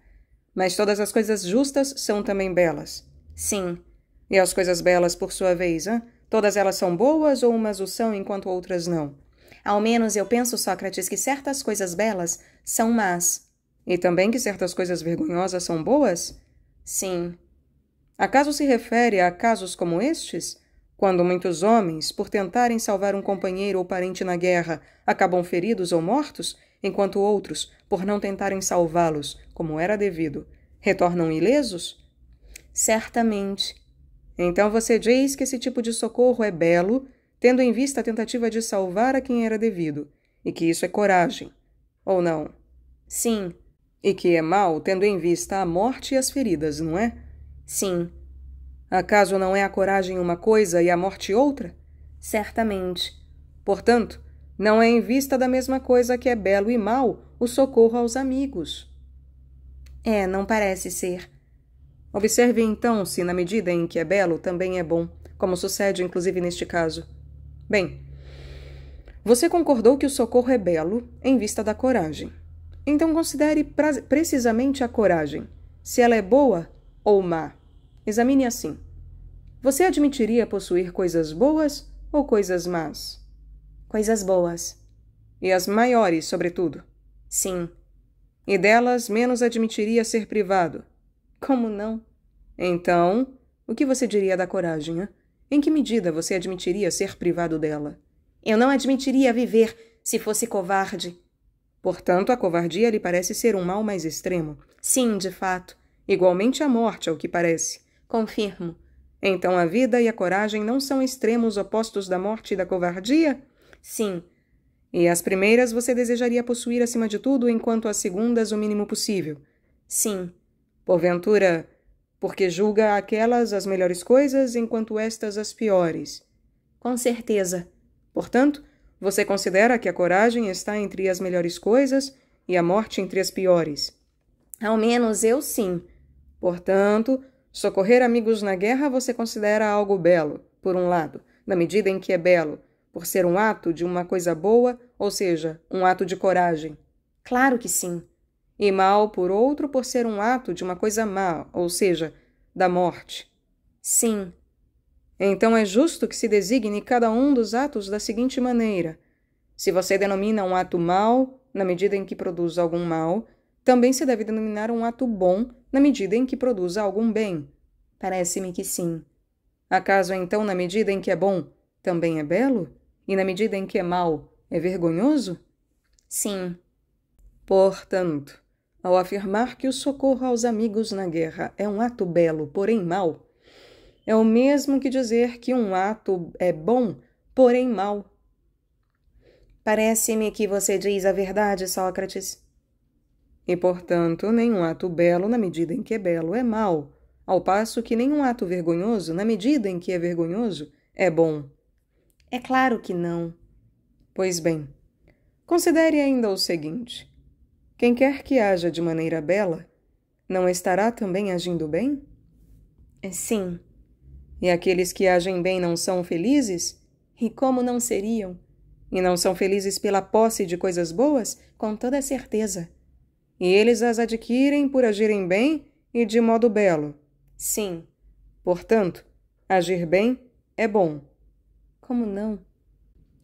Mas todas as coisas justas são também belas. Sim. E as coisas belas, por sua vez, hein? todas elas são boas ou umas o são enquanto outras não? Ao menos eu penso, Sócrates, que certas coisas belas são más. E também que certas coisas vergonhosas são boas? Sim. Acaso se refere a casos como estes? Quando muitos homens, por tentarem salvar um companheiro ou parente na guerra, acabam feridos ou mortos, enquanto outros, por não tentarem salvá-los, como era devido, retornam ilesos? Certamente. Então você diz que esse tipo de socorro é belo, tendo em vista a tentativa de salvar a quem era devido, e que isso é coragem. Ou não? Sim. E que é mal, tendo em vista a morte e as feridas, não é? Sim. Acaso não é a coragem uma coisa e a morte outra? Certamente. Portanto, não é em vista da mesma coisa que é belo e mal o socorro aos amigos. É, não parece ser. Observe então se, na medida em que é belo, também é bom, como sucede inclusive neste caso. Bem, você concordou que o socorro é belo em vista da coragem. Então considere precisamente a coragem, se ela é boa ou má. Examine assim: você admitiria possuir coisas boas ou coisas más? Coisas boas. E as maiores, sobretudo. Sim. E delas menos admitiria ser privado. Como não? Então, o que você diria da coragem? Hein? Em que medida você admitiria ser privado dela? Eu não admitiria viver se fosse covarde. Portanto, a covardia lhe parece ser um mal mais extremo. Sim, de fato. Igualmente a morte, ao que parece. Confirmo. Então a vida e a coragem não são extremos opostos da morte e da covardia? Sim. E as primeiras você desejaria possuir acima de tudo, enquanto as segundas o mínimo possível? Sim. Porventura, porque julga aquelas as melhores coisas, enquanto estas as piores. Com certeza. Portanto, você considera que a coragem está entre as melhores coisas e a morte entre as piores? Ao menos eu sim. Portanto, socorrer amigos na guerra você considera algo belo, por um lado, na medida em que é belo, por ser um ato de uma coisa boa, ou seja, um ato de coragem? Claro que sim. E mal por outro por ser um ato de uma coisa má, ou seja, da morte? Sim. Então é justo que se designe cada um dos atos da seguinte maneira: se você denomina um ato mal, na medida em que produz algum mal, também se deve denominar um ato bom na medida em que produz algum bem. Parece-me que sim. Acaso então, na medida em que é bom, também é belo? e na medida em que é mal é vergonhoso? Sim. Portanto, ao afirmar que o socorro aos amigos na guerra é um ato belo, porém mau, é o mesmo que dizer que um ato é bom, porém mau. Parece-me que você diz a verdade, Sócrates. E, portanto, nenhum ato belo, na medida em que é belo, é mau, ao passo que nenhum ato vergonhoso, na medida em que é vergonhoso, é bom. É claro que não. Pois bem, considere ainda o seguinte: quem quer que haja de maneira bela, não estará também agindo bem? É, sim. E aqueles que agem bem não são felizes? E como não seriam? E não são felizes pela posse de coisas boas? Com toda certeza. E eles as adquirem por agirem bem e de modo belo. Sim. Portanto, agir bem é bom como não?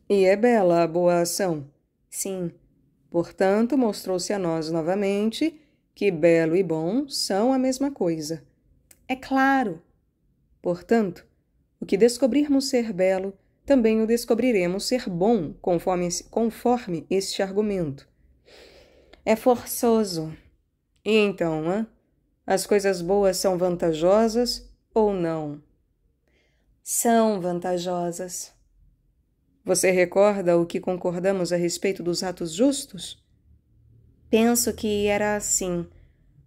E é bela a boa ação. Sim. Portanto, mostrou-se a nós novamente que belo e bom são a mesma coisa. É claro. Portanto, o que descobrirmos ser belo, também o descobriremos ser bom, conforme, conforme este argumento. É forçoso. E então, hã? as coisas boas são vantajosas ou não? São vantajosas. Você recorda o que concordamos a respeito dos atos justos? Penso que era assim.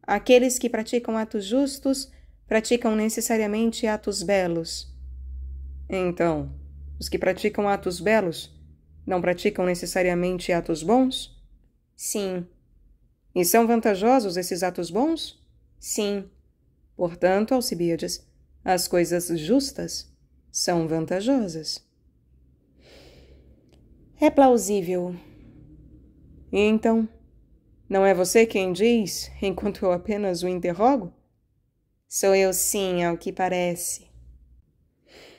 Aqueles que praticam atos justos praticam necessariamente atos belos. Então, os que praticam atos belos não praticam necessariamente atos bons? Sim. E são vantajosos esses atos bons? Sim. Portanto, Alcibíades, as coisas justas são vantajosas. É plausível. E então, não é você quem diz, enquanto eu apenas o interrogo? Sou eu sim, ao que parece.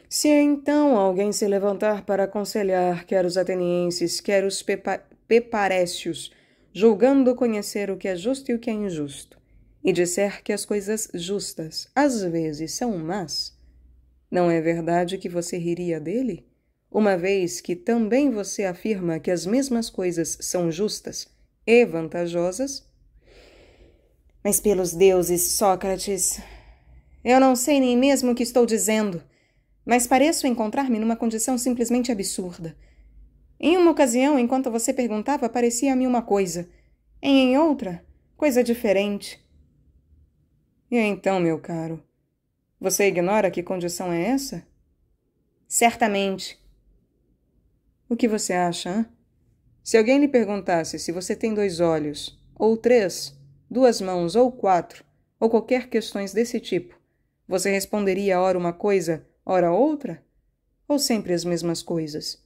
Se é então alguém se levantar para aconselhar quer os atenienses, quer os pepa peparécios, julgando conhecer o que é justo e o que é injusto, e disser que as coisas justas às vezes são más, não é verdade que você riria dele? Uma vez que também você afirma que as mesmas coisas são justas e vantajosas. Mas pelos deuses, Sócrates, eu não sei nem mesmo o que estou dizendo, mas pareço encontrar-me numa condição simplesmente absurda. Em uma ocasião, enquanto você perguntava, parecia-me uma coisa, em outra, coisa diferente. E então, meu caro, você ignora que condição é essa? Certamente. O que você acha? Hein? Se alguém lhe perguntasse se você tem dois olhos, ou três, duas mãos ou quatro, ou qualquer questões desse tipo, você responderia ora uma coisa, ora outra? Ou sempre as mesmas coisas?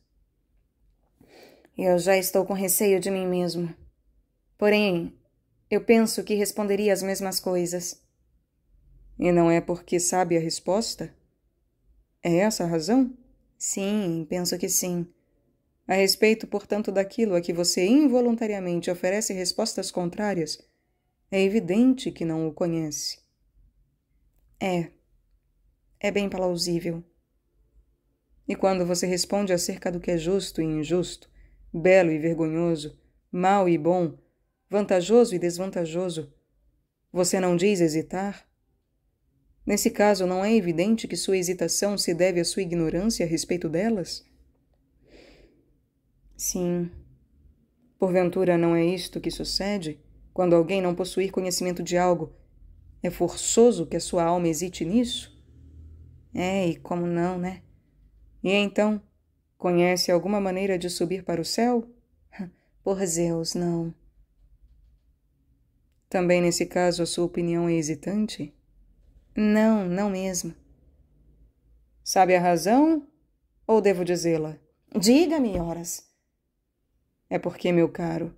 Eu já estou com receio de mim mesmo. Porém, eu penso que responderia as mesmas coisas. E não é porque sabe a resposta? É essa a razão? Sim, penso que sim. A respeito, portanto, daquilo a que você involuntariamente oferece respostas contrárias, é evidente que não o conhece. É. É bem plausível. E quando você responde acerca do que é justo e injusto, belo e vergonhoso, mal e bom, vantajoso e desvantajoso, você não diz hesitar? Nesse caso, não é evidente que sua hesitação se deve à sua ignorância a respeito delas? Sim. Porventura não é isto que sucede quando alguém não possuir conhecimento de algo? É forçoso que a sua alma hesite nisso? É, e como não, né? E então, conhece alguma maneira de subir para o céu? Por Zeus, não. Também nesse caso a sua opinião é hesitante? Não, não mesmo. Sabe a razão? Ou devo dizê-la? Diga-me, horas. É porque, meu caro,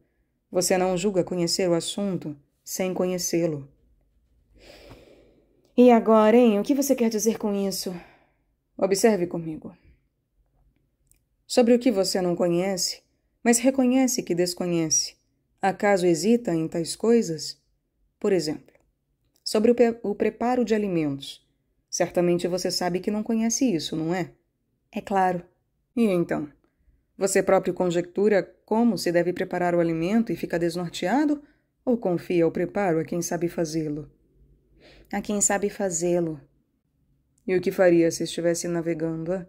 você não julga conhecer o assunto sem conhecê-lo. E agora, hein? O que você quer dizer com isso? Observe comigo. Sobre o que você não conhece, mas reconhece que desconhece, acaso hesita em tais coisas? Por exemplo, sobre o, o preparo de alimentos. Certamente você sabe que não conhece isso, não é? É claro. E então? Você próprio conjectura como se deve preparar o alimento e fica desnorteado? Ou confia o preparo a quem sabe fazê-lo? A quem sabe fazê-lo. E o que faria se estivesse navegando?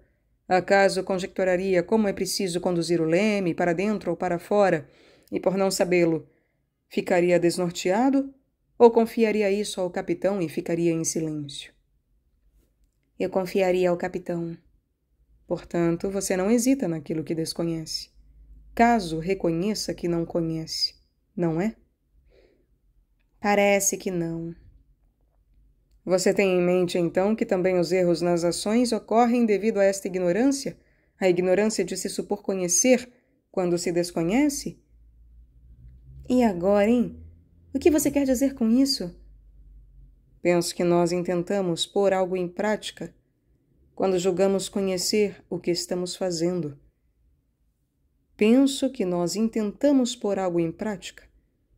Acaso conjecturaria como é preciso conduzir o leme para dentro ou para fora, e por não sabê-lo, ficaria desnorteado? Ou confiaria isso ao capitão e ficaria em silêncio? Eu confiaria ao capitão. Portanto, você não hesita naquilo que desconhece. Caso reconheça que não conhece, não é? Parece que não. Você tem em mente, então, que também os erros nas ações ocorrem devido a esta ignorância? A ignorância de se supor conhecer quando se desconhece? E agora, hein? O que você quer dizer com isso? Penso que nós intentamos pôr algo em prática quando julgamos conhecer o que estamos fazendo. Penso que nós intentamos pôr algo em prática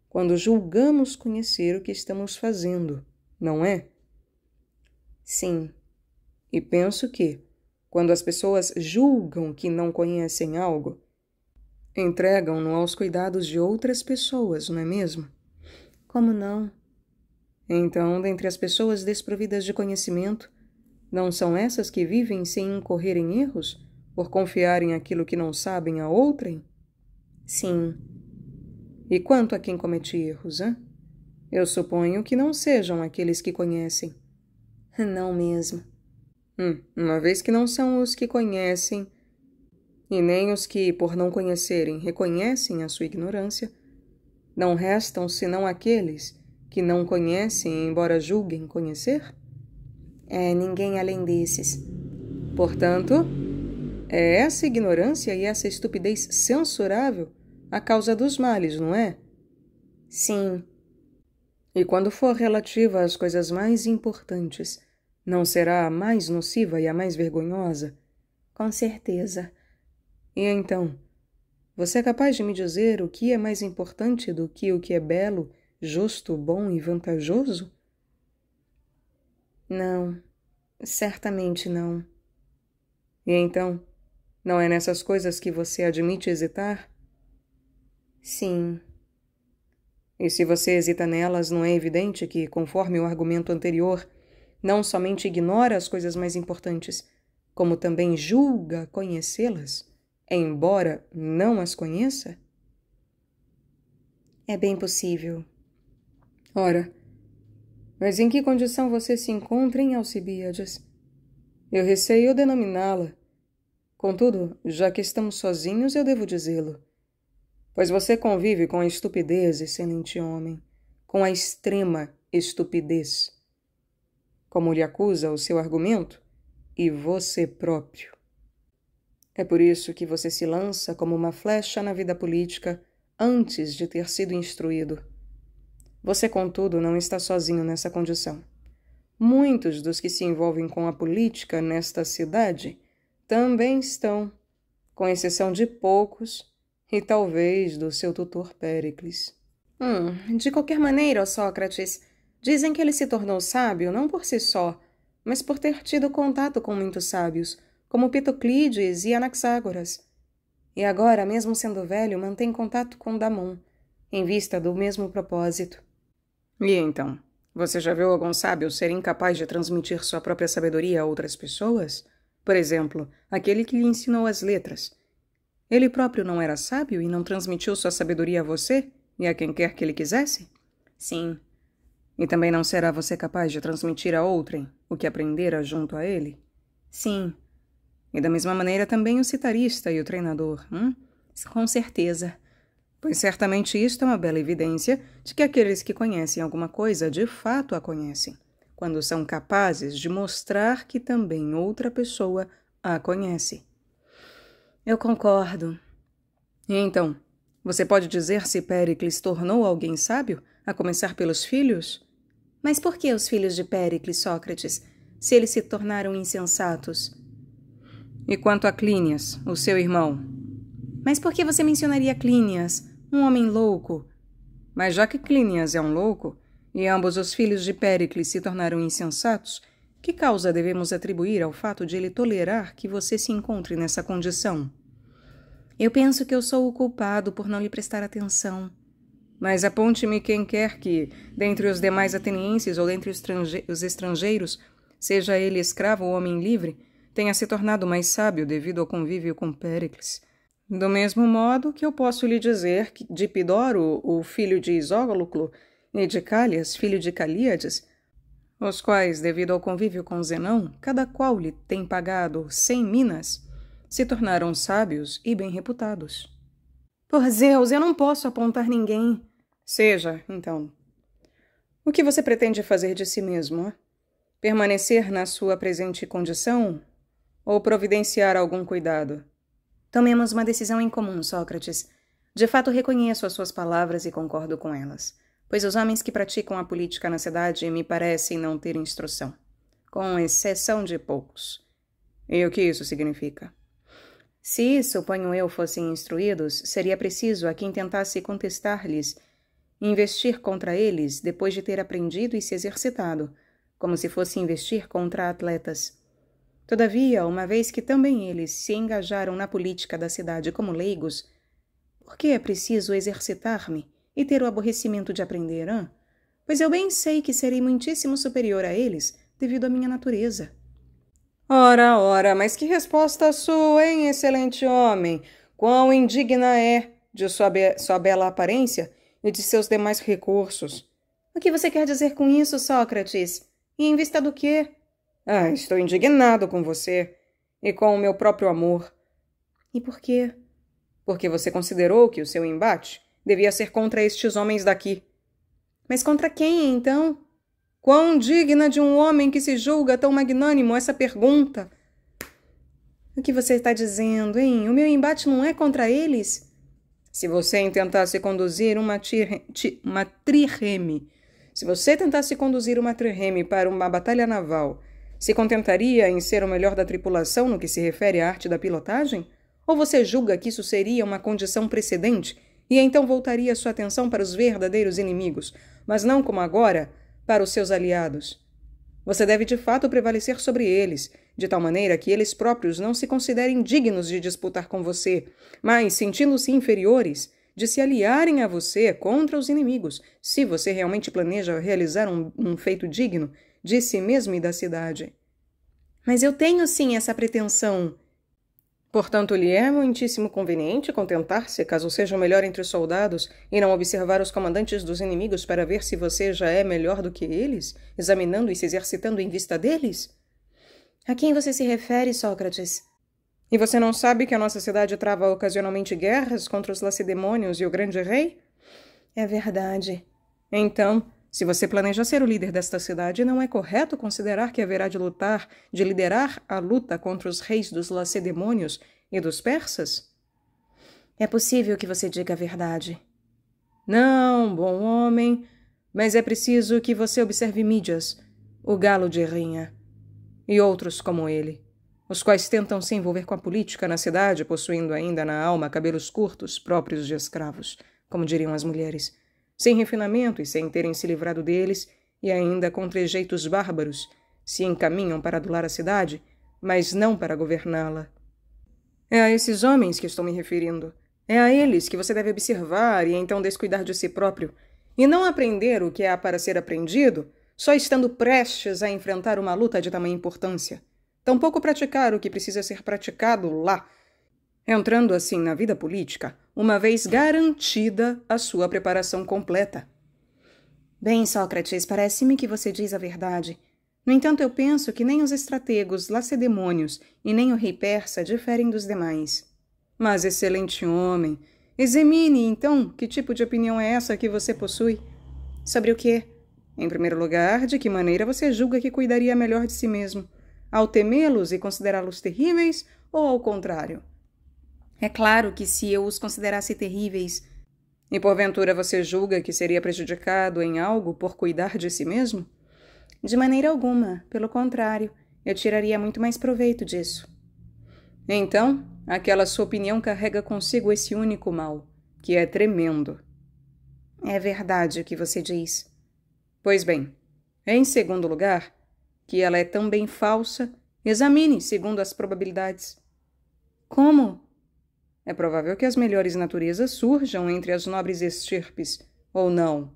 quando julgamos conhecer o que estamos fazendo, não é? Sim, e penso que, quando as pessoas julgam que não conhecem algo, entregam-no aos cuidados de outras pessoas, não é mesmo? Como não? Então, dentre as pessoas desprovidas de conhecimento, não são essas que vivem sem incorrer em erros, por confiarem aquilo que não sabem a outrem? Sim. E quanto a quem comete erros, hã? Eu suponho que não sejam aqueles que conhecem. Não mesmo. Hum, uma vez que não são os que conhecem, e nem os que, por não conhecerem, reconhecem a sua ignorância, não restam senão aqueles que não conhecem, embora julguem conhecer? é, ninguém além desses. Portanto, é essa ignorância e essa estupidez censurável a causa dos males, não é? Sim. E quando for relativa às coisas mais importantes, não será a mais nociva e a mais vergonhosa? Com certeza. E então, você é capaz de me dizer o que é mais importante do que o que é belo, justo, bom e vantajoso? Não, certamente não. E então, não é nessas coisas que você admite hesitar? Sim. E se você hesita nelas, não é evidente que, conforme o argumento anterior, não somente ignora as coisas mais importantes, como também julga conhecê-las, embora não as conheça? É bem possível. Ora, mas em que condição você se encontra em Alcibíades? Eu receio denominá-la. Contudo, já que estamos sozinhos, eu devo dizê-lo. Pois você convive com a estupidez, excelente homem, com a extrema estupidez. Como lhe acusa o seu argumento? E você próprio. É por isso que você se lança como uma flecha na vida política antes de ter sido instruído. Você, contudo, não está sozinho nessa condição. Muitos dos que se envolvem com a política nesta cidade também estão, com exceção de poucos e talvez do seu tutor Péricles. Hum, de qualquer maneira, Sócrates, dizem que ele se tornou sábio não por si só, mas por ter tido contato com muitos sábios, como Pitoclides e Anaxágoras. E agora, mesmo sendo velho, mantém contato com Damon, em vista do mesmo propósito. E então, você já viu algum sábio ser incapaz de transmitir sua própria sabedoria a outras pessoas? Por exemplo, aquele que lhe ensinou as letras. Ele próprio não era sábio e não transmitiu sua sabedoria a você e a quem quer que ele quisesse? Sim. E também não será você capaz de transmitir a outrem o que aprendera junto a ele? Sim. E da mesma maneira também o citarista e o treinador, hum? Com certeza pois certamente isto é uma bela evidência de que aqueles que conhecem alguma coisa de fato a conhecem, quando são capazes de mostrar que também outra pessoa a conhece. Eu concordo. E então, você pode dizer se Péricles tornou alguém sábio, a começar pelos filhos? Mas por que os filhos de Péricles, Sócrates, se eles se tornaram insensatos? E quanto a Clínias, o seu irmão? Mas por que você mencionaria Clínias? um homem louco. Mas já que Clínias é um louco, e ambos os filhos de Péricles se tornaram insensatos, que causa devemos atribuir ao fato de ele tolerar que você se encontre nessa condição? Eu penso que eu sou o culpado por não lhe prestar atenção. Mas aponte-me quem quer que, dentre os demais atenienses ou dentre os estrangeiros, seja ele escravo ou homem livre, tenha se tornado mais sábio devido ao convívio com Péricles. Do mesmo modo que eu posso lhe dizer que de Pidoro, o filho de Isógluclo, e de Calias, filho de Calíades, os quais, devido ao convívio com Zenão, cada qual lhe tem pagado cem minas, se tornaram sábios e bem reputados. Por Zeus, eu não posso apontar ninguém. Seja, então. O que você pretende fazer de si mesmo? Permanecer na sua presente condição? Ou providenciar algum cuidado? Tomemos uma decisão em comum, Sócrates. De fato, reconheço as suas palavras e concordo com elas, pois os homens que praticam a política na cidade me parecem não ter instrução, com exceção de poucos. E o que isso significa? Se, suponho eu, fossem instruídos, seria preciso a quem tentasse contestar-lhes investir contra eles depois de ter aprendido e se exercitado, como se fosse investir contra atletas. Todavia, uma vez que também eles se engajaram na política da cidade como leigos, por que é preciso exercitar-me e ter o aborrecimento de aprender, hã? Pois eu bem sei que serei muitíssimo superior a eles devido à minha natureza. Ora, ora, mas que resposta sua, hein, excelente homem? Quão indigna é de sua, be sua bela aparência e de seus demais recursos. O que você quer dizer com isso, Sócrates? E em vista do quê? Ah, estou indignado com você e com o meu próprio amor. E por quê? Porque você considerou que o seu embate devia ser contra estes homens daqui. Mas contra quem, então? Quão digna de um homem que se julga tão magnânimo essa pergunta? O que você está dizendo, hein? O meu embate não é contra eles? Se você tentasse conduzir uma, uma trireme, se você tentasse conduzir uma trireme para uma batalha naval se contentaria em ser o melhor da tripulação no que se refere à arte da pilotagem? Ou você julga que isso seria uma condição precedente e então voltaria sua atenção para os verdadeiros inimigos, mas não como agora, para os seus aliados? Você deve de fato prevalecer sobre eles, de tal maneira que eles próprios não se considerem dignos de disputar com você, mas, sentindo-se inferiores, de se aliarem a você contra os inimigos, se você realmente planeja realizar um, um feito digno de si mesmo e da cidade. Mas eu tenho sim essa pretensão. Portanto, lhe é muitíssimo conveniente contentar-se, caso seja o melhor entre os soldados, e não observar os comandantes dos inimigos para ver se você já é melhor do que eles, examinando e se exercitando em vista deles? A quem você se refere, Sócrates? E você não sabe que a nossa cidade trava ocasionalmente guerras contra os lacedemônios e o grande rei? É verdade. Então, se você planeja ser o líder desta cidade, não é correto considerar que haverá de lutar, de liderar a luta contra os reis dos lacedemônios e dos persas? É possível que você diga a verdade. Não, bom homem, mas é preciso que você observe Mídias, o galo de Rinha, e outros como ele, os quais tentam se envolver com a política na cidade, possuindo ainda na alma cabelos curtos próprios de escravos, como diriam as mulheres sem refinamento e sem terem se livrado deles, e ainda com trejeitos bárbaros, se encaminham para adular a cidade, mas não para governá-la. É a esses homens que estou me referindo. É a eles que você deve observar e então descuidar de si próprio, e não aprender o que há para ser aprendido só estando prestes a enfrentar uma luta de tamanha importância. Tampouco praticar o que precisa ser praticado lá. Entrando assim na vida política, uma vez garantida a sua preparação completa. Bem, Sócrates, parece-me que você diz a verdade. No entanto, eu penso que nem os estrategos lacedemônios e nem o rei persa diferem dos demais. Mas, excelente homem, examine então que tipo de opinião é essa que você possui. Sobre o que? Em primeiro lugar, de que maneira você julga que cuidaria melhor de si mesmo? Ao temê-los e considerá-los terríveis, ou ao contrário? É claro que se eu os considerasse terríveis. E porventura você julga que seria prejudicado em algo por cuidar de si mesmo? De maneira alguma, pelo contrário, eu tiraria muito mais proveito disso. Então, aquela sua opinião carrega consigo esse único mal, que é tremendo. É verdade o que você diz. Pois bem, em segundo lugar, que ela é também falsa, examine segundo as probabilidades. Como? É provável que as melhores naturezas surjam entre as nobres estirpes, ou não?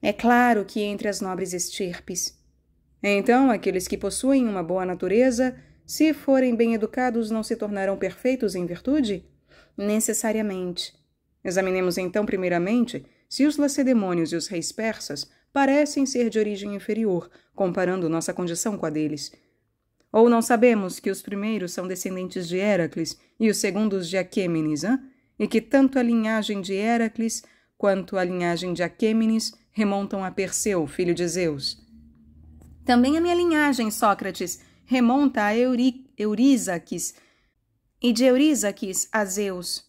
É claro que entre as nobres estirpes. Então, aqueles que possuem uma boa natureza, se forem bem educados, não se tornarão perfeitos em virtude? Necessariamente. Examinemos então, primeiramente, se os lacedemônios e os reis persas parecem ser de origem inferior, comparando nossa condição com a deles. Ou não sabemos que os primeiros são descendentes de Heracles e os segundos de Aquêmenes, hein? e que tanto a linhagem de Heracles quanto a linhagem de Aquêmenes remontam a Perseu, filho de Zeus. Também a minha linhagem, Sócrates, remonta a Euri Eurísaques, e de Eurísaques a Zeus.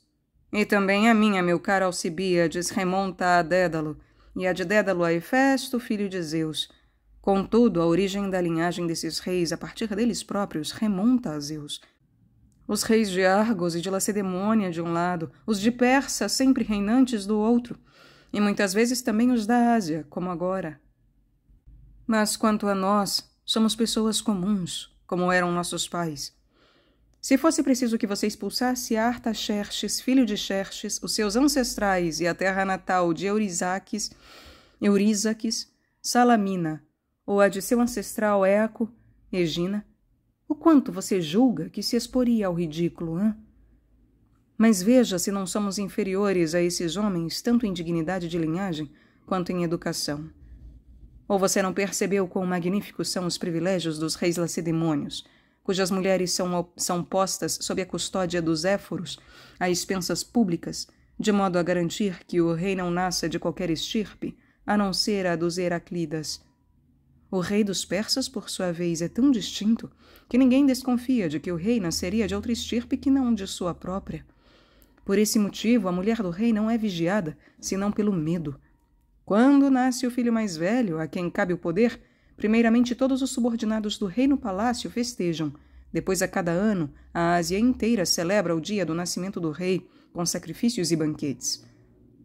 E também a minha, meu caro Alcibíades, remonta a Dédalo, e a de Dédalo a Hefesto, filho de Zeus. Contudo, a origem da linhagem desses reis, a partir deles próprios, remonta a Zeus. Os reis de Argos e de Lacedemônia de um lado, os de Persa, sempre reinantes, do outro, e muitas vezes também os da Ásia, como agora. Mas quanto a nós, somos pessoas comuns, como eram nossos pais. Se fosse preciso que você expulsasse Artaxerxes, filho de Xerxes, os seus ancestrais e a terra natal de Eurisaques, Eurisaques, Salamina, ou a de seu ancestral Eco, Regina, o quanto você julga que se exporia ao ridículo, hã? Mas veja se não somos inferiores a esses homens, tanto em dignidade de linhagem quanto em educação. Ou você não percebeu quão magníficos são os privilégios dos reis lacedemônios, cujas mulheres são, são postas sob a custódia dos éforos, a expensas públicas, de modo a garantir que o rei não nasça de qualquer estirpe, a não ser a dos Heraclidas, o rei dos persas, por sua vez, é tão distinto que ninguém desconfia de que o rei nasceria de outra estirpe que não de sua própria. Por esse motivo, a mulher do rei não é vigiada, senão pelo medo. Quando nasce o filho mais velho, a quem cabe o poder, primeiramente todos os subordinados do rei no palácio festejam. Depois, a cada ano, a Ásia inteira celebra o dia do nascimento do rei, com sacrifícios e banquetes.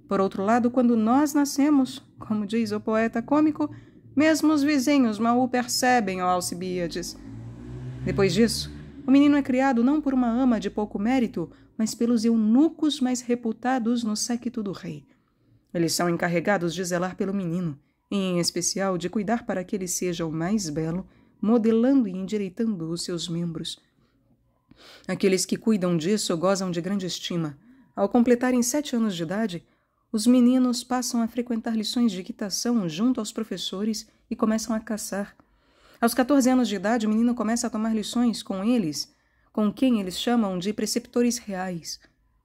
Por outro lado, quando nós nascemos, como diz o poeta cômico, mesmo os vizinhos mal o percebem, ó Alcibiades. Depois disso, o menino é criado não por uma ama de pouco mérito, mas pelos eunucos mais reputados no séquito do rei. Eles são encarregados de zelar pelo menino, e em especial de cuidar para que ele seja o mais belo, modelando e endireitando os seus membros. Aqueles que cuidam disso gozam de grande estima. Ao completarem sete anos de idade, os meninos passam a frequentar lições de equitação junto aos professores e começam a caçar. Aos 14 anos de idade, o menino começa a tomar lições com eles, com quem eles chamam de preceptores reais.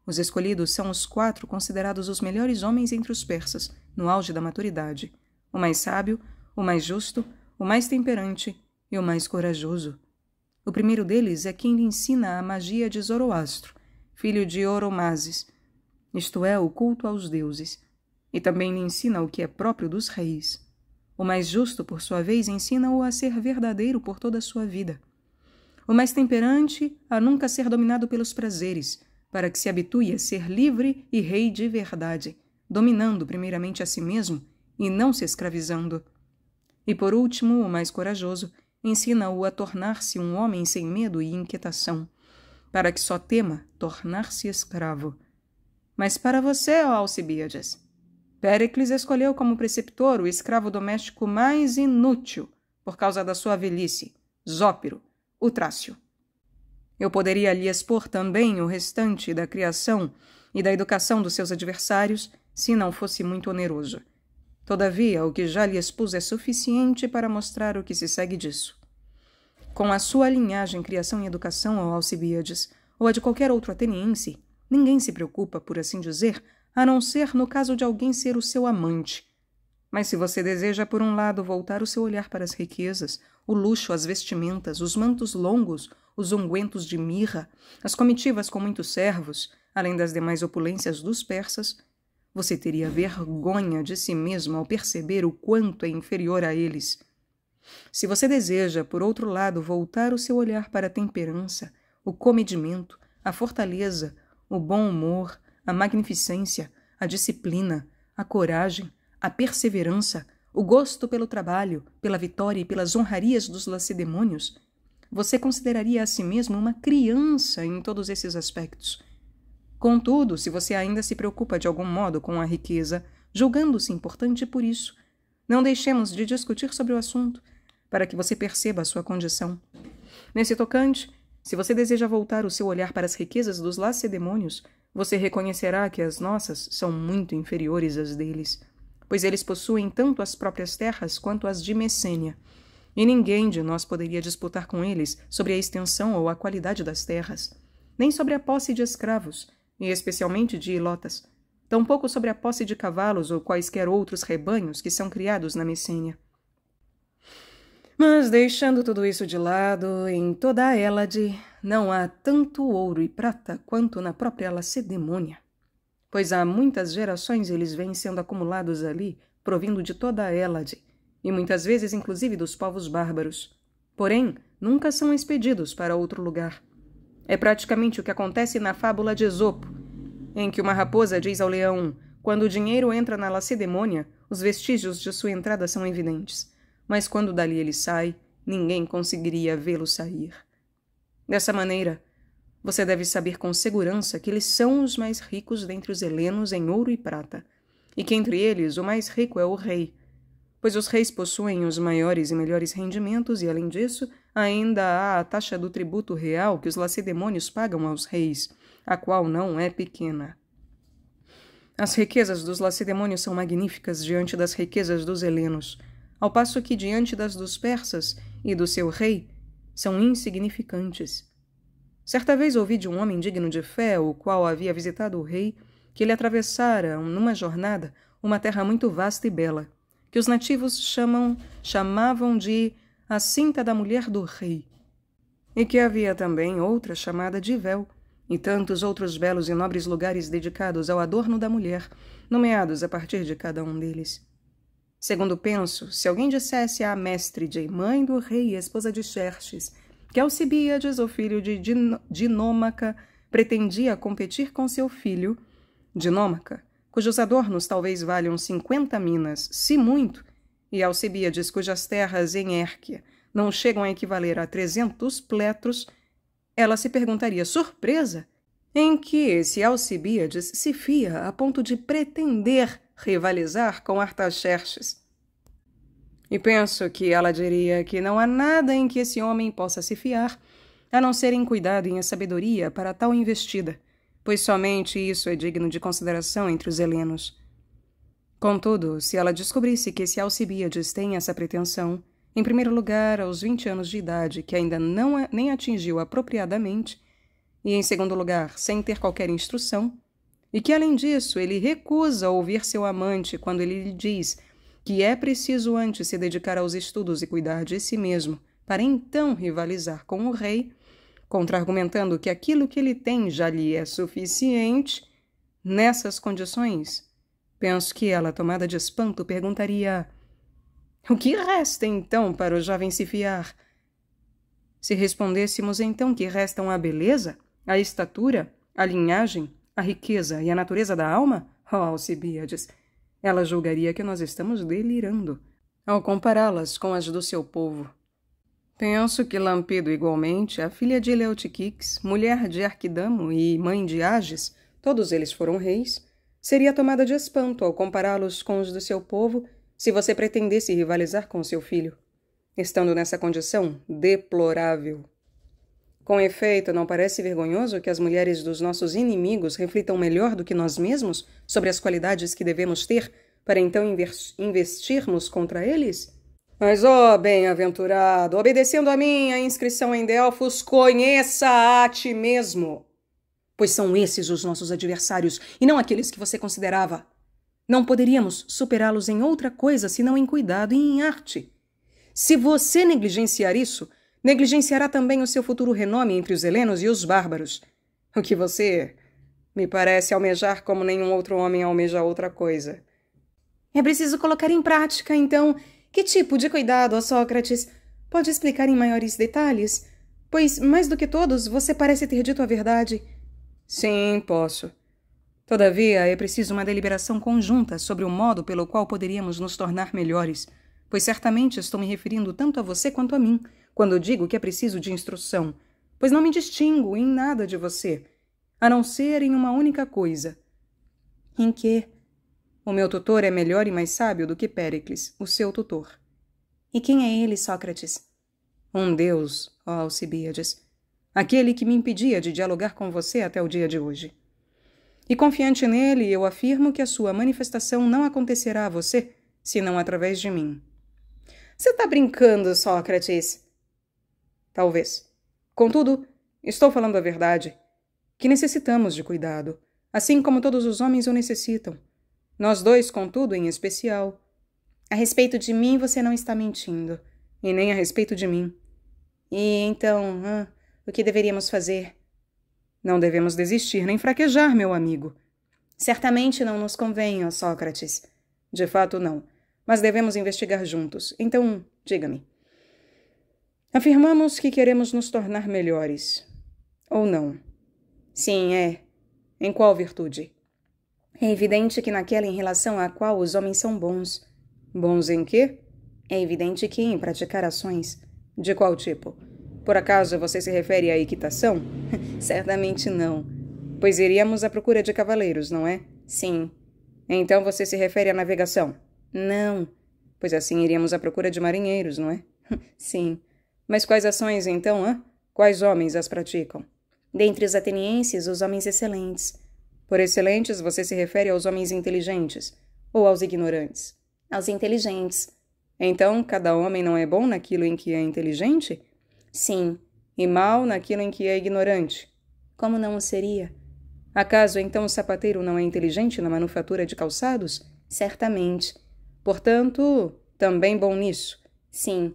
Os escolhidos são os quatro considerados os melhores homens entre os persas, no auge da maturidade: o mais sábio, o mais justo, o mais temperante e o mais corajoso. O primeiro deles é quem lhe ensina a magia de Zoroastro, filho de Oromazes isto é, o culto aos deuses, e também lhe ensina o que é próprio dos reis. O mais justo, por sua vez, ensina-o a ser verdadeiro por toda a sua vida. O mais temperante, a nunca ser dominado pelos prazeres, para que se habitue a ser livre e rei de verdade, dominando primeiramente a si mesmo e não se escravizando. E por último, o mais corajoso, ensina-o a tornar-se um homem sem medo e inquietação, para que só tema tornar-se escravo mas para você, ó Alcibíades, Péricles escolheu como preceptor o escravo doméstico mais inútil por causa da sua velhice, Zópiro, o Trácio. Eu poderia lhe expor também o restante da criação e da educação dos seus adversários, se não fosse muito oneroso. Todavia, o que já lhe expus é suficiente para mostrar o que se segue disso. Com a sua linhagem, criação e educação, ó Alcibíades, ou a de qualquer outro ateniense, Ninguém se preocupa, por assim dizer, a não ser no caso de alguém ser o seu amante. Mas se você deseja, por um lado, voltar o seu olhar para as riquezas, o luxo, as vestimentas, os mantos longos, os ungüentos de mirra, as comitivas com muitos servos, além das demais opulências dos persas, você teria vergonha de si mesmo ao perceber o quanto é inferior a eles. Se você deseja, por outro lado, voltar o seu olhar para a temperança, o comedimento, a fortaleza, o bom humor, a magnificência, a disciplina, a coragem, a perseverança, o gosto pelo trabalho, pela vitória e pelas honrarias dos lacedemônios, você consideraria a si mesmo uma criança em todos esses aspectos. Contudo, se você ainda se preocupa de algum modo com a riqueza, julgando-se importante por isso, não deixemos de discutir sobre o assunto, para que você perceba a sua condição. Nesse tocante, se você deseja voltar o seu olhar para as riquezas dos lacedemônios, você reconhecerá que as nossas são muito inferiores às deles, pois eles possuem tanto as próprias terras quanto as de Messênia. E ninguém de nós poderia disputar com eles sobre a extensão ou a qualidade das terras, nem sobre a posse de escravos, e especialmente de ilotas, tampouco sobre a posse de cavalos ou quaisquer outros rebanhos que são criados na Messênia. Mas deixando tudo isso de lado, em toda a Elade não há tanto ouro e prata quanto na própria Lacedemônia, pois há muitas gerações eles vêm sendo acumulados ali, provindo de toda a Elade, e muitas vezes inclusive dos povos bárbaros. Porém, nunca são expedidos para outro lugar. É praticamente o que acontece na fábula de Esopo, em que uma raposa diz ao leão: Quando o dinheiro entra na Lacedemônia, os vestígios de sua entrada são evidentes mas quando dali ele sai, ninguém conseguiria vê-lo sair. Dessa maneira, você deve saber com segurança que eles são os mais ricos dentre os helenos em ouro e prata, e que entre eles o mais rico é o rei, pois os reis possuem os maiores e melhores rendimentos, e além disso, ainda há a taxa do tributo real que os lacedemônios pagam aos reis, a qual não é pequena. As riquezas dos lacedemônios são magníficas diante das riquezas dos helenos ao passo que diante das dos persas e do seu rei são insignificantes. Certa vez ouvi de um homem digno de fé, o qual havia visitado o rei, que ele atravessara, numa jornada, uma terra muito vasta e bela, que os nativos chamam, chamavam de a cinta da mulher do rei, e que havia também outra chamada de véu, e tantos outros belos e nobres lugares dedicados ao adorno da mulher, nomeados a partir de cada um deles. Segundo penso, se alguém dissesse à mestre de mãe do rei, esposa de Xerxes, que Alcibíades, o filho de Dinômaca, pretendia competir com seu filho, Dinômaca, cujos adornos talvez valham 50 minas, se muito, e Alcibíades, cujas terras em Hérquia não chegam a equivaler a 300 pletros, ela se perguntaria, surpresa, em que esse Alcibíades se fia a ponto de pretender rivalizar com Artaxerxes. E penso que ela diria que não há nada em que esse homem possa se fiar, a não ser em cuidado e em sabedoria para tal investida, pois somente isso é digno de consideração entre os helenos. Contudo, se ela descobrisse que esse Alcibíades tem essa pretensão, em primeiro lugar, aos 20 anos de idade, que ainda não a, nem atingiu apropriadamente, e em segundo lugar, sem ter qualquer instrução, e que, além disso, ele recusa ouvir seu amante quando ele lhe diz que é preciso antes se dedicar aos estudos e cuidar de si mesmo, para então rivalizar com o rei, contra-argumentando que aquilo que ele tem já lhe é suficiente, nessas condições, penso que ela, tomada de espanto, perguntaria: O que resta então para o jovem se fiar? Se respondêssemos então que restam a beleza, a estatura, a linhagem, a riqueza e a natureza da alma? Oh, Alcibiades! Ela julgaria que nós estamos delirando ao compará-las com as do seu povo. Penso que Lampido, igualmente, a filha de Leutiquix, mulher de Arquidamo e mãe de Ages, todos eles foram reis, seria tomada de espanto ao compará-los com os do seu povo se você pretendesse rivalizar com seu filho. Estando nessa condição deplorável, com efeito, não parece vergonhoso que as mulheres dos nossos inimigos reflitam melhor do que nós mesmos sobre as qualidades que devemos ter para então investirmos contra eles? Mas, ó oh, bem-aventurado, obedecendo a minha inscrição em Delfos, conheça a ti mesmo. Pois são esses os nossos adversários e não aqueles que você considerava. Não poderíamos superá-los em outra coisa senão em cuidado e em arte. Se você negligenciar isso, negligenciará também o seu futuro renome entre os helenos e os bárbaros. O que você me parece almejar como nenhum outro homem almeja outra coisa. É preciso colocar em prática, então, que tipo de cuidado, Sócrates? Pode explicar em maiores detalhes? Pois, mais do que todos, você parece ter dito a verdade. Sim, posso. Todavia, é preciso uma deliberação conjunta sobre o modo pelo qual poderíamos nos tornar melhores, pois certamente estou me referindo tanto a você quanto a mim quando digo que é preciso de instrução, pois não me distingo em nada de você, a não ser em uma única coisa. Em que? O meu tutor é melhor e mais sábio do que Péricles, o seu tutor. E quem é ele, Sócrates? Um deus, ó Alcibíades, aquele que me impedia de dialogar com você até o dia de hoje. E confiante nele, eu afirmo que a sua manifestação não acontecerá a você, senão através de mim. Você está brincando, Sócrates? Talvez. Contudo, estou falando a verdade. Que necessitamos de cuidado, assim como todos os homens o necessitam. Nós dois, contudo, em especial. A respeito de mim, você não está mentindo, e nem a respeito de mim. E então, ah, o que deveríamos fazer? Não devemos desistir nem fraquejar, meu amigo. Certamente não nos convém, ó Sócrates. De fato, não. Mas devemos investigar juntos. Então, diga-me, Afirmamos que queremos nos tornar melhores. Ou não? Sim, é. Em qual virtude? É evidente que naquela em relação à qual os homens são bons. Bons em quê? É evidente que em praticar ações. De qual tipo? Por acaso você se refere à equitação? Certamente não. Pois iríamos à procura de cavaleiros, não é? Sim. Então você se refere à navegação? Não. Pois assim iríamos à procura de marinheiros, não é? Sim. Mas quais ações, então, hã? Quais homens as praticam? Dentre os atenienses, os homens excelentes. Por excelentes, você se refere aos homens inteligentes ou aos ignorantes? Aos inteligentes. Então, cada homem não é bom naquilo em que é inteligente? Sim, e mal naquilo em que é ignorante. Como não o seria? Acaso então o sapateiro não é inteligente na manufatura de calçados? Certamente. Portanto, também bom nisso? Sim.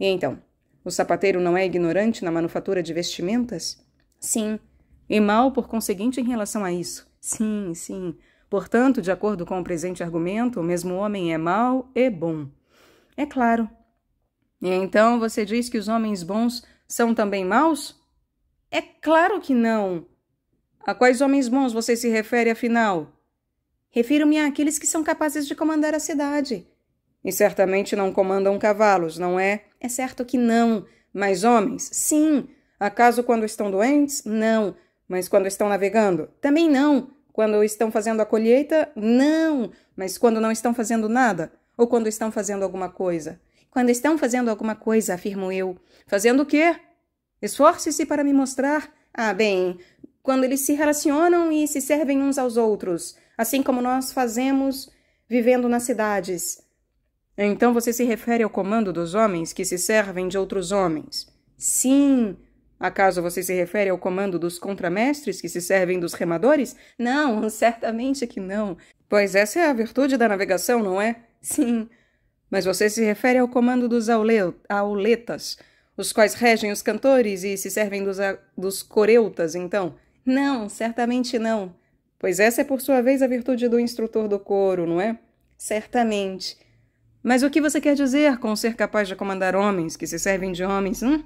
E então, o sapateiro não é ignorante na manufatura de vestimentas? Sim. E mal por conseguinte em relação a isso? Sim, sim. Portanto, de acordo com o presente argumento, o mesmo homem é mau e bom. É claro. E então você diz que os homens bons são também maus? É claro que não. A quais homens bons você se refere, afinal? Refiro-me àqueles que são capazes de comandar a cidade. E certamente não comandam cavalos, não é? É certo que não. Mas homens? Sim. Acaso quando estão doentes? Não. Mas quando estão navegando? Também não. Quando estão fazendo a colheita? Não. Mas quando não estão fazendo nada? Ou quando estão fazendo alguma coisa? Quando estão fazendo alguma coisa, afirmo eu. Fazendo o quê? Esforce-se para me mostrar. Ah, bem, quando eles se relacionam e se servem uns aos outros, assim como nós fazemos vivendo nas cidades. Então você se refere ao comando dos homens que se servem de outros homens? Sim. Acaso você se refere ao comando dos contramestres que se servem dos remadores? Não, certamente que não. Pois essa é a virtude da navegação, não é? Sim. Mas você se refere ao comando dos auletas, os quais regem os cantores e se servem dos, dos coreutas, então? Não, certamente não. Pois essa é, por sua vez, a virtude do instrutor do coro, não é? Certamente. Mas o que você quer dizer com ser capaz de comandar homens que se servem de homens? Hum?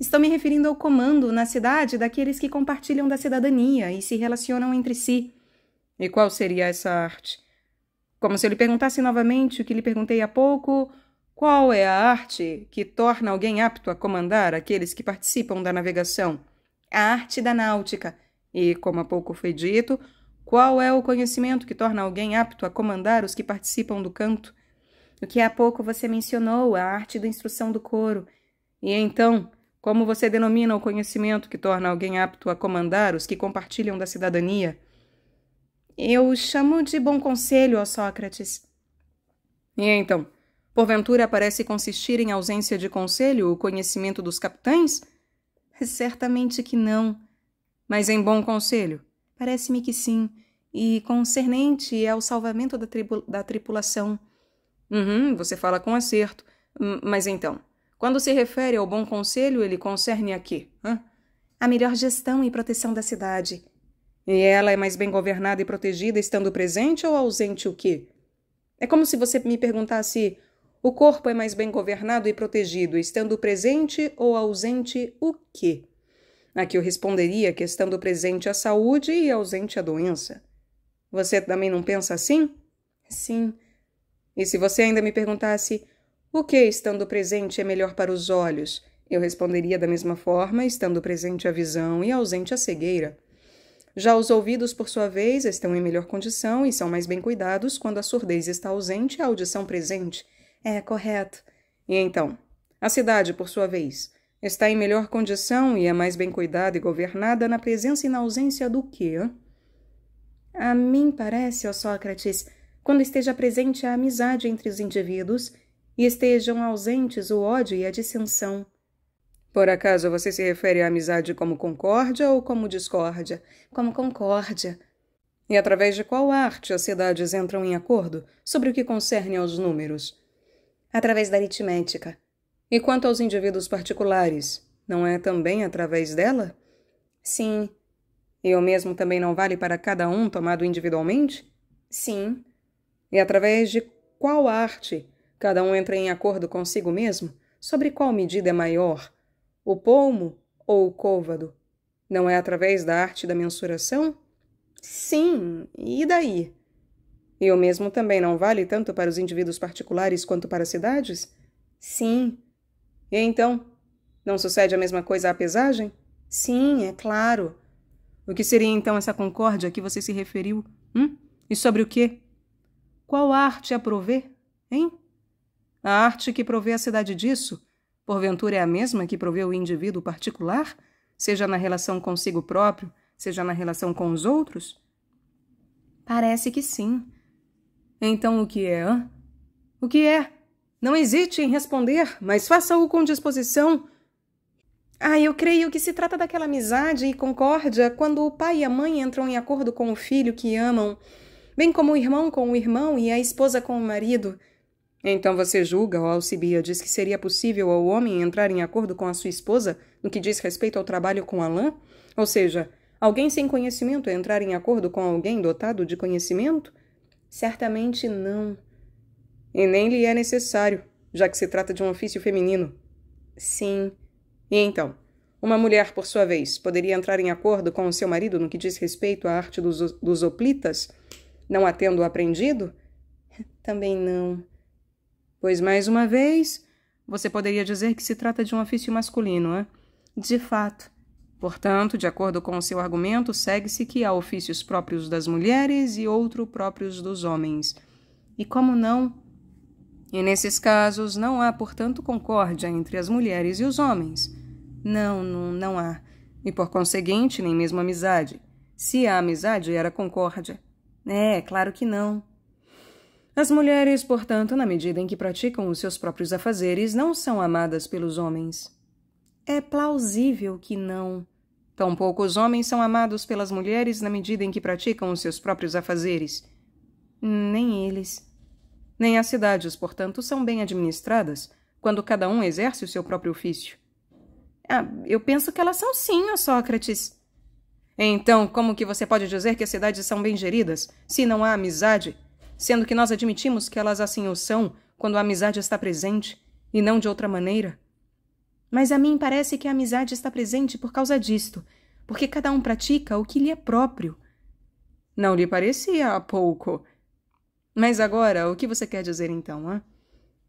Estou me referindo ao comando na cidade daqueles que compartilham da cidadania e se relacionam entre si. E qual seria essa arte? Como se eu lhe perguntasse novamente o que lhe perguntei há pouco: qual é a arte que torna alguém apto a comandar aqueles que participam da navegação? A arte da náutica. E, como há pouco foi dito, qual é o conhecimento que torna alguém apto a comandar os que participam do canto? o que há pouco você mencionou, a arte da instrução do coro. E então, como você denomina o conhecimento que torna alguém apto a comandar os que compartilham da cidadania? Eu chamo de bom conselho, ó Sócrates. E então, porventura parece consistir em ausência de conselho o conhecimento dos capitães? Certamente que não. Mas em bom conselho? Parece-me que sim, e concernente ao salvamento da, da tripulação. Uhum, você fala com acerto. Hum, mas então, quando se refere ao bom conselho, ele concerne a quê? Hã? A melhor gestão e proteção da cidade. E ela é mais bem governada e protegida estando presente ou ausente o quê? É como se você me perguntasse: o corpo é mais bem governado e protegido estando presente ou ausente o quê? Aqui eu responderia que estando presente a saúde e ausente a doença. Você também não pensa assim? Sim. E se você ainda me perguntasse o que estando presente é melhor para os olhos, eu responderia da mesma forma, estando presente a visão e ausente a cegueira. Já os ouvidos, por sua vez, estão em melhor condição e são mais bem cuidados quando a surdez está ausente e a audição presente. É correto. E então, a cidade, por sua vez, está em melhor condição e é mais bem cuidada e governada na presença e na ausência do quê? A mim parece, ó Sócrates, quando esteja presente a amizade entre os indivíduos e estejam ausentes o ódio e a dissensão. Por acaso você se refere à amizade como concórdia ou como discórdia? Como concórdia. E através de qual arte as cidades entram em acordo sobre o que concerne aos números? Através da aritmética. E quanto aos indivíduos particulares, não é também através dela? Sim. E o mesmo também não vale para cada um tomado individualmente? Sim. E é através de qual arte cada um entra em acordo consigo mesmo sobre qual medida é maior, o pomo ou o côvado? Não é através da arte da mensuração? Sim, e daí? E o mesmo também não vale tanto para os indivíduos particulares quanto para as cidades? Sim. E então, não sucede a mesma coisa à pesagem? Sim, é claro. O que seria então essa concórdia a que você se referiu? Hum? E sobre o quê? Qual arte a provê? Hein? A arte que provê a cidade disso, porventura é a mesma que provê o indivíduo particular, seja na relação consigo próprio, seja na relação com os outros? Parece que sim. Então o que é? Hã? O que é? Não hesite em responder, mas faça-o com disposição. Ah, eu creio que se trata daquela amizade e concórdia quando o pai e a mãe entram em acordo com o filho que amam bem como o irmão com o irmão e a esposa com o marido. Então você julga, ó Alcibiades, que seria possível ao homem entrar em acordo com a sua esposa no que diz respeito ao trabalho com Alain? Ou seja, alguém sem conhecimento entrar em acordo com alguém dotado de conhecimento? Certamente não. E nem lhe é necessário, já que se trata de um ofício feminino. Sim. E então? Uma mulher, por sua vez, poderia entrar em acordo com o seu marido no que diz respeito à arte dos, dos não a tendo aprendido? Também não. Pois, mais uma vez, você poderia dizer que se trata de um ofício masculino, é? De fato. Portanto, de acordo com o seu argumento, segue-se que há ofícios próprios das mulheres e outro próprios dos homens. E como não? E nesses casos não há, portanto, concórdia entre as mulheres e os homens. Não, não, não há. E por conseguinte, nem mesmo amizade. Se a amizade era concórdia. É, claro que não. As mulheres, portanto, na medida em que praticam os seus próprios afazeres, não são amadas pelos homens. É plausível que não. Tampouco os homens são amados pelas mulheres na medida em que praticam os seus próprios afazeres. Nem eles. Nem as cidades, portanto, são bem administradas quando cada um exerce o seu próprio ofício. Ah, eu penso que elas são sim, ó Sócrates. Então, como que você pode dizer que as cidades são bem geridas se não há amizade? Sendo que nós admitimos que elas assim o são quando a amizade está presente e não de outra maneira. Mas a mim parece que a amizade está presente por causa disto, porque cada um pratica o que lhe é próprio. Não lhe parecia há pouco. Mas agora, o que você quer dizer então, hã?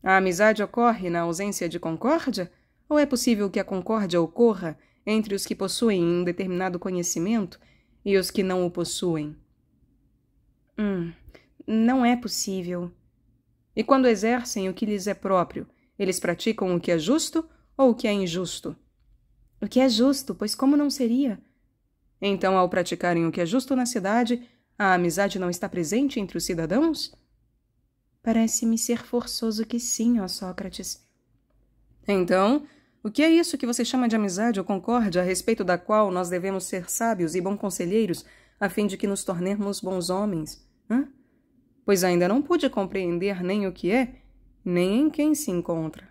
A amizade ocorre na ausência de concórdia? Ou é possível que a concórdia ocorra entre os que possuem um determinado conhecimento e os que não o possuem. Hum, não é possível. E quando exercem o que lhes é próprio, eles praticam o que é justo ou o que é injusto? O que é justo, pois como não seria? Então, ao praticarem o que é justo na cidade, a amizade não está presente entre os cidadãos? Parece-me ser forçoso que sim, ó Sócrates. Então, o que é isso que você chama de amizade ou concórdia, a respeito da qual nós devemos ser sábios e bons conselheiros, a fim de que nos tornemos bons homens? Hã? Pois ainda não pude compreender nem o que é, nem em quem se encontra.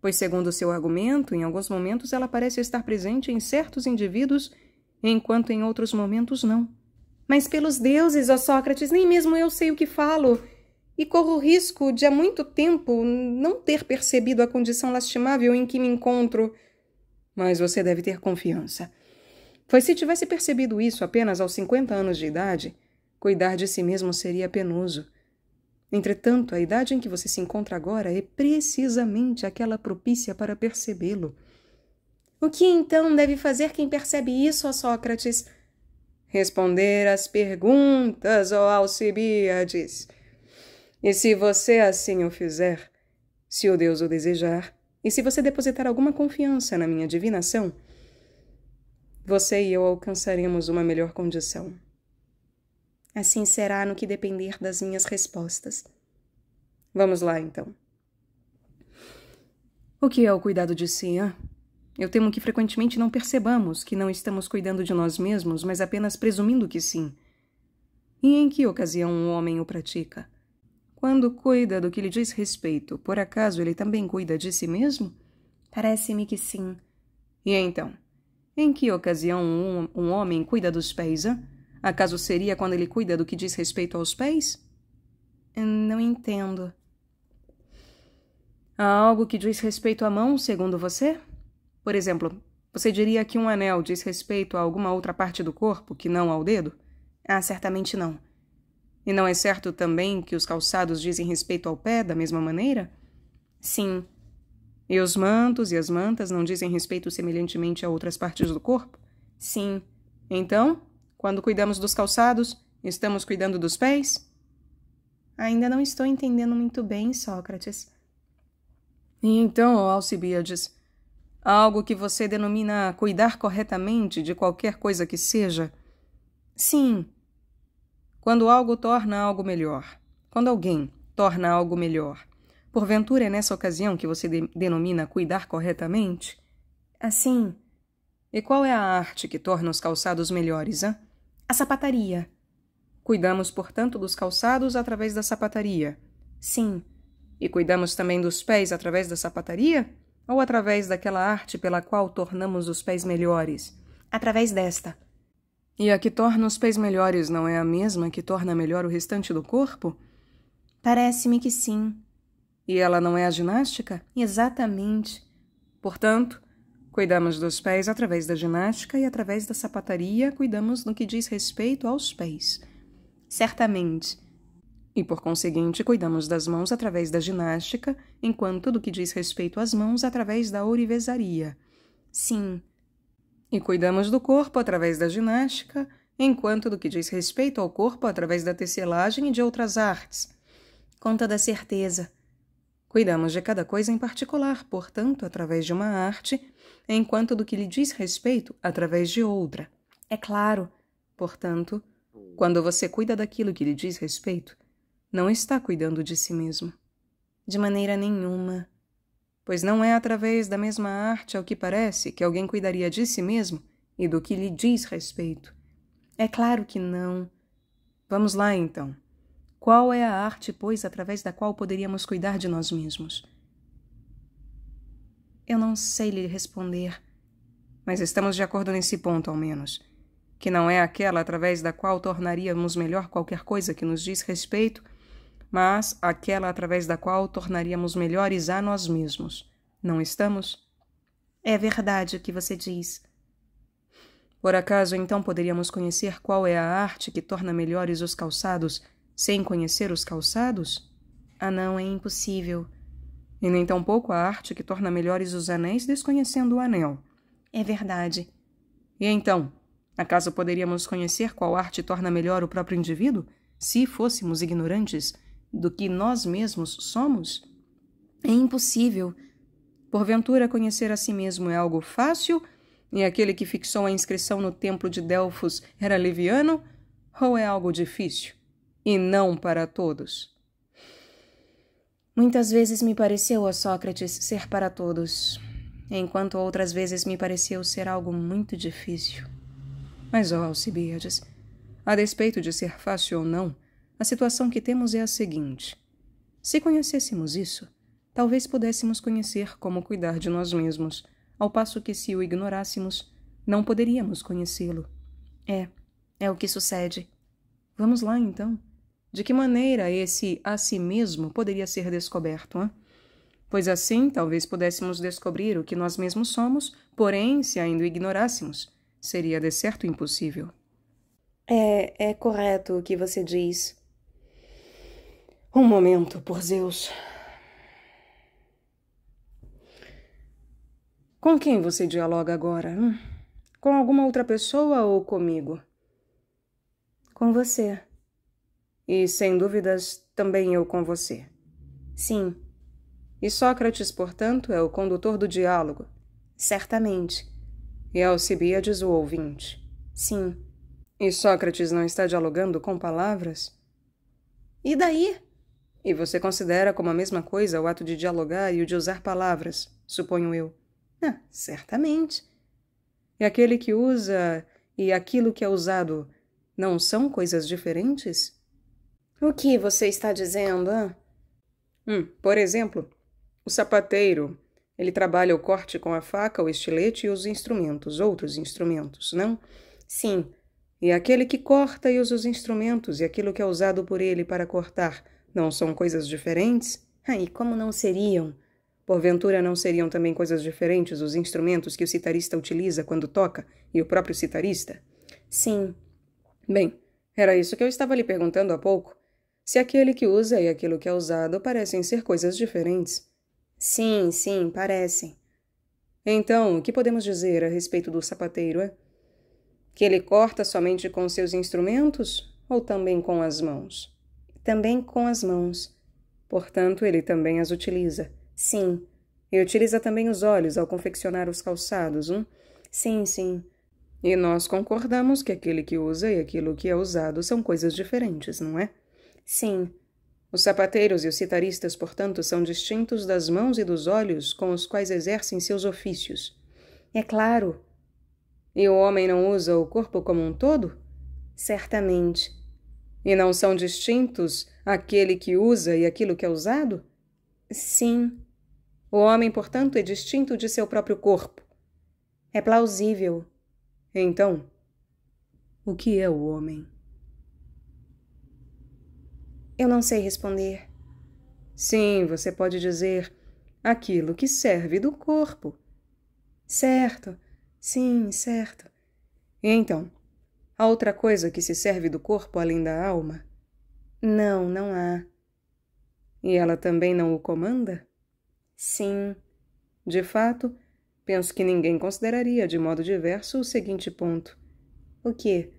Pois, segundo seu argumento, em alguns momentos ela parece estar presente em certos indivíduos, enquanto em outros momentos não. Mas pelos deuses, ó Sócrates, nem mesmo eu sei o que falo e corro o risco de há muito tempo não ter percebido a condição lastimável em que me encontro. Mas você deve ter confiança. Pois se tivesse percebido isso apenas aos 50 anos de idade, cuidar de si mesmo seria penoso. Entretanto, a idade em que você se encontra agora é precisamente aquela propícia para percebê-lo. O que então deve fazer quem percebe isso, ó Sócrates? Responder às perguntas, ó Alcibiades. E se você assim o fizer, se o Deus o desejar, e se você depositar alguma confiança na minha divinação, você e eu alcançaremos uma melhor condição. Assim será no que depender das minhas respostas. Vamos lá, então. O que é o cuidado de si, hein? Eu temo que frequentemente não percebamos que não estamos cuidando de nós mesmos, mas apenas presumindo que sim. E em que ocasião um homem o pratica? Quando cuida do que lhe diz respeito, por acaso ele também cuida de si mesmo? Parece-me que sim. E então? Em que ocasião um, um homem cuida dos pés, hein? Acaso seria quando ele cuida do que diz respeito aos pés? Hum, não entendo. Há algo que diz respeito à mão, segundo você? Por exemplo, você diria que um anel diz respeito a alguma outra parte do corpo que não ao dedo? Ah, certamente não. E não é certo também que os calçados dizem respeito ao pé da mesma maneira? Sim. E os mantos e as mantas não dizem respeito semelhantemente a outras partes do corpo? Sim. Então, quando cuidamos dos calçados, estamos cuidando dos pés? Ainda não estou entendendo muito bem, Sócrates. Então, Alcibiades, algo que você denomina cuidar corretamente de qualquer coisa que seja? Sim. Quando algo torna algo melhor. Quando alguém torna algo melhor. Porventura é nessa ocasião que você de denomina cuidar corretamente? Assim. E qual é a arte que torna os calçados melhores, hã? A sapataria. Cuidamos, portanto, dos calçados através da sapataria. Sim. E cuidamos também dos pés através da sapataria? Ou através daquela arte pela qual tornamos os pés melhores? Através desta. E a que torna os pés melhores não é a mesma que torna melhor o restante do corpo? Parece-me que sim. E ela não é a ginástica? Exatamente. Portanto, cuidamos dos pés através da ginástica e através da sapataria cuidamos no que diz respeito aos pés. Certamente. E por conseguinte, cuidamos das mãos através da ginástica, enquanto do que diz respeito às mãos através da ourivesaria. Sim, e cuidamos do corpo através da ginástica, enquanto do que diz respeito ao corpo através da tecelagem e de outras artes. Com toda certeza. Cuidamos de cada coisa em particular, portanto, através de uma arte, enquanto do que lhe diz respeito através de outra. É claro, portanto, quando você cuida daquilo que lhe diz respeito, não está cuidando de si mesmo. De maneira nenhuma pois não é através da mesma arte, ao que parece, que alguém cuidaria de si mesmo e do que lhe diz respeito. É claro que não. Vamos lá, então. Qual é a arte, pois, através da qual poderíamos cuidar de nós mesmos? Eu não sei lhe responder, mas estamos de acordo nesse ponto, ao menos. Que não é aquela através da qual tornaríamos melhor qualquer coisa que nos diz respeito mas aquela através da qual tornaríamos melhores a nós mesmos. Não estamos? É verdade o que você diz. Por acaso então poderíamos conhecer qual é a arte que torna melhores os calçados sem conhecer os calçados? Ah, não, é impossível. E nem tampouco a arte que torna melhores os anéis desconhecendo o anel. É verdade. E então, acaso poderíamos conhecer qual arte torna melhor o próprio indivíduo, se fôssemos ignorantes do que nós mesmos somos? É impossível. Porventura, conhecer a si mesmo é algo fácil? E aquele que fixou a inscrição no templo de Delfos era leviano? Ou é algo difícil? E não para todos. Muitas vezes me pareceu a Sócrates ser para todos, enquanto outras vezes me pareceu ser algo muito difícil. Mas, ó Alcibiades, a despeito de ser fácil ou não, a situação que temos é a seguinte: se conhecêssemos isso, talvez pudéssemos conhecer como cuidar de nós mesmos, ao passo que, se o ignorássemos, não poderíamos conhecê-lo. É, é o que sucede. Vamos lá, então. De que maneira esse a si mesmo poderia ser descoberto, hein? Pois assim, talvez pudéssemos descobrir o que nós mesmos somos, porém, se ainda o ignorássemos, seria de certo impossível. É, é correto o que você diz. Um momento, por Zeus. Com quem você dialoga agora? Hum? Com alguma outra pessoa ou comigo? Com você. E sem dúvidas, também eu com você. Sim. E Sócrates, portanto, é o condutor do diálogo. Certamente. E Alcibíades, o ouvinte. Sim. E Sócrates não está dialogando com palavras? E daí? E você considera como a mesma coisa o ato de dialogar e o de usar palavras, suponho eu. Ah, certamente. E aquele que usa e aquilo que é usado não são coisas diferentes? O que você está dizendo? Ah? Hum, por exemplo, o sapateiro. Ele trabalha o corte com a faca, o estilete e os instrumentos, outros instrumentos, não? Sim. E aquele que corta e usa os instrumentos e aquilo que é usado por ele para cortar não são coisas diferentes? Ah, e como não seriam? Porventura não seriam também coisas diferentes os instrumentos que o citarista utiliza quando toca e o próprio citarista? Sim. Bem, era isso que eu estava lhe perguntando há pouco. Se aquele que usa e aquilo que é usado parecem ser coisas diferentes. Sim, sim, parecem. Então, o que podemos dizer a respeito do sapateiro é? Que ele corta somente com seus instrumentos ou também com as mãos? também com as mãos. Portanto, ele também as utiliza. Sim. E utiliza também os olhos ao confeccionar os calçados, hum? Sim, sim. E nós concordamos que aquele que usa e aquilo que é usado são coisas diferentes, não é? Sim. Os sapateiros e os citaristas, portanto, são distintos das mãos e dos olhos com os quais exercem seus ofícios. É claro. E o homem não usa o corpo como um todo? Certamente. E não são distintos aquele que usa e aquilo que é usado? Sim. O homem, portanto, é distinto de seu próprio corpo. É plausível. Então, o que é o homem? Eu não sei responder. Sim, você pode dizer aquilo que serve do corpo. Certo, sim, certo. Então, Há outra coisa que se serve do corpo além da alma? Não, não há. E ela também não o comanda? Sim. De fato, penso que ninguém consideraria de modo diverso o seguinte ponto: o quê?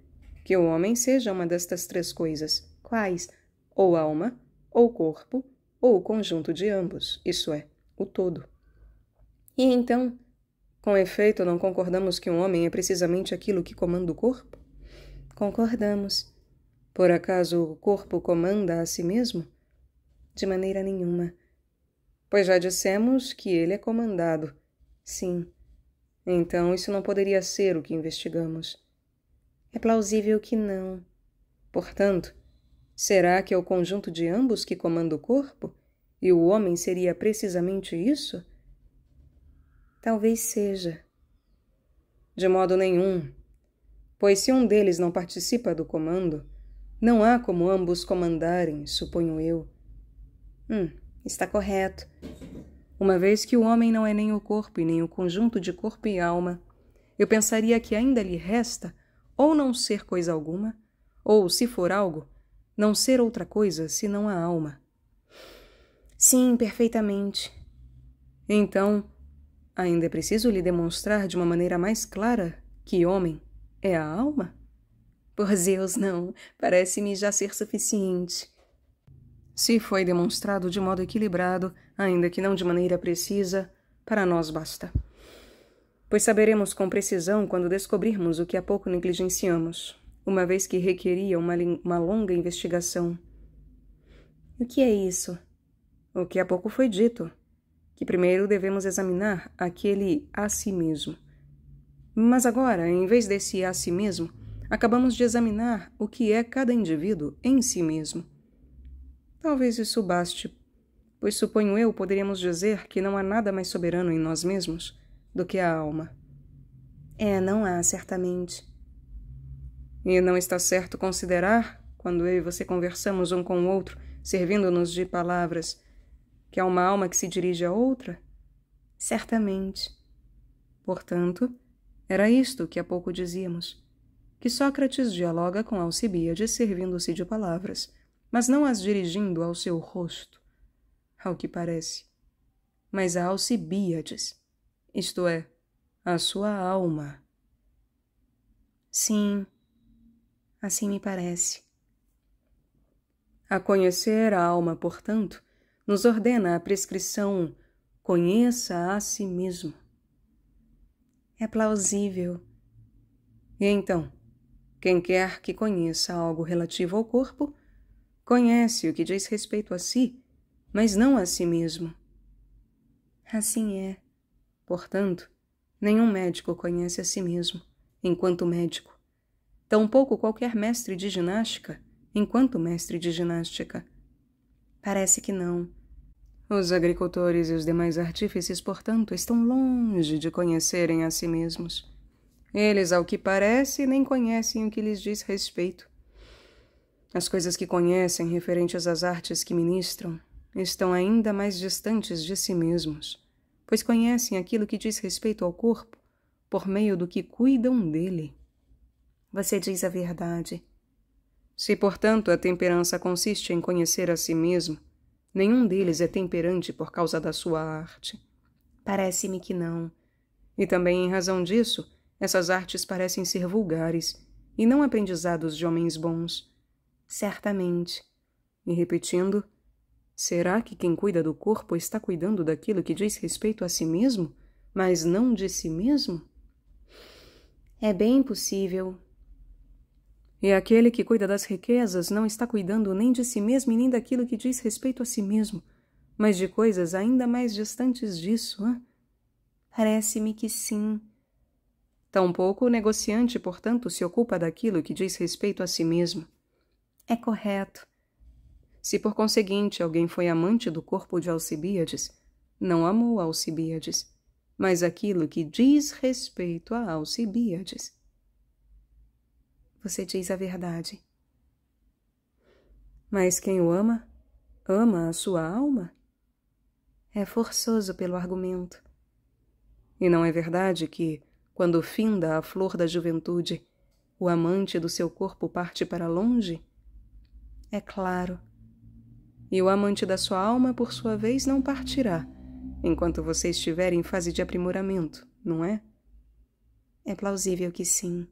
Que o homem seja uma destas três coisas, quais? Ou alma, ou corpo, ou o conjunto de ambos, isso é, o todo. E então, com efeito, não concordamos que um homem é precisamente aquilo que comanda o corpo? Concordamos. Por acaso o corpo comanda a si mesmo? De maneira nenhuma. Pois já dissemos que ele é comandado. Sim. Então isso não poderia ser o que investigamos. É plausível que não. Portanto, será que é o conjunto de ambos que comanda o corpo? E o homem seria precisamente isso? Talvez seja. De modo nenhum, pois se um deles não participa do comando, não há como ambos comandarem, suponho eu. Hum, está correto. Uma vez que o homem não é nem o corpo e nem o conjunto de corpo e alma, eu pensaria que ainda lhe resta ou não ser coisa alguma, ou, se for algo, não ser outra coisa senão a alma. Sim, perfeitamente. Então, ainda é preciso lhe demonstrar de uma maneira mais clara que homem é a alma? Por Zeus, não. Parece-me já ser suficiente. Se foi demonstrado de modo equilibrado, ainda que não de maneira precisa, para nós basta. Pois saberemos com precisão quando descobrirmos o que há pouco negligenciamos, uma vez que requeria uma, uma longa investigação. O que é isso? O que há pouco foi dito, que primeiro devemos examinar aquele a si mesmo mas agora, em vez desse a si mesmo, acabamos de examinar o que é cada indivíduo em si mesmo. Talvez isso baste, pois suponho eu poderíamos dizer que não há nada mais soberano em nós mesmos do que a alma. É, não há, certamente. E não está certo considerar, quando eu e você conversamos um com o outro, servindo-nos de palavras, que há uma alma que se dirige a outra? Certamente. Portanto, era isto que há pouco dizíamos: que Sócrates dialoga com Alcibíades servindo-se de palavras, mas não as dirigindo ao seu rosto, ao que parece, mas a Alcibíades, isto é, a sua alma. Sim, assim me parece. A conhecer a alma, portanto, nos ordena a prescrição: conheça a si mesmo. É plausível. E então, quem quer que conheça algo relativo ao corpo, conhece o que diz respeito a si, mas não a si mesmo. Assim é. Portanto, nenhum médico conhece a si mesmo, enquanto médico. Tampouco qualquer mestre de ginástica, enquanto mestre de ginástica. Parece que não, os agricultores e os demais artífices, portanto, estão longe de conhecerem a si mesmos. Eles, ao que parece, nem conhecem o que lhes diz respeito. As coisas que conhecem referentes às artes que ministram estão ainda mais distantes de si mesmos, pois conhecem aquilo que diz respeito ao corpo por meio do que cuidam dele. Você diz a verdade. Se, portanto, a temperança consiste em conhecer a si mesmo, Nenhum deles é temperante por causa da sua arte. Parece-me que não. E também em razão disso, essas artes parecem ser vulgares e não aprendizados de homens bons. Certamente. E repetindo, será que quem cuida do corpo está cuidando daquilo que diz respeito a si mesmo, mas não de si mesmo? É bem possível, e aquele que cuida das riquezas não está cuidando nem de si mesmo e nem daquilo que diz respeito a si mesmo, mas de coisas ainda mais distantes disso, hã? Parece-me que sim. Tampouco o negociante, portanto, se ocupa daquilo que diz respeito a si mesmo. É correto. Se por conseguinte alguém foi amante do corpo de Alcibíades, não amou Alcibíades, mas aquilo que diz respeito a Alcibíades você diz a verdade. Mas quem o ama, ama a sua alma? É forçoso pelo argumento. E não é verdade que, quando finda a flor da juventude, o amante do seu corpo parte para longe? É claro. E o amante da sua alma, por sua vez, não partirá, enquanto você estiver em fase de aprimoramento, não é? É plausível que sim.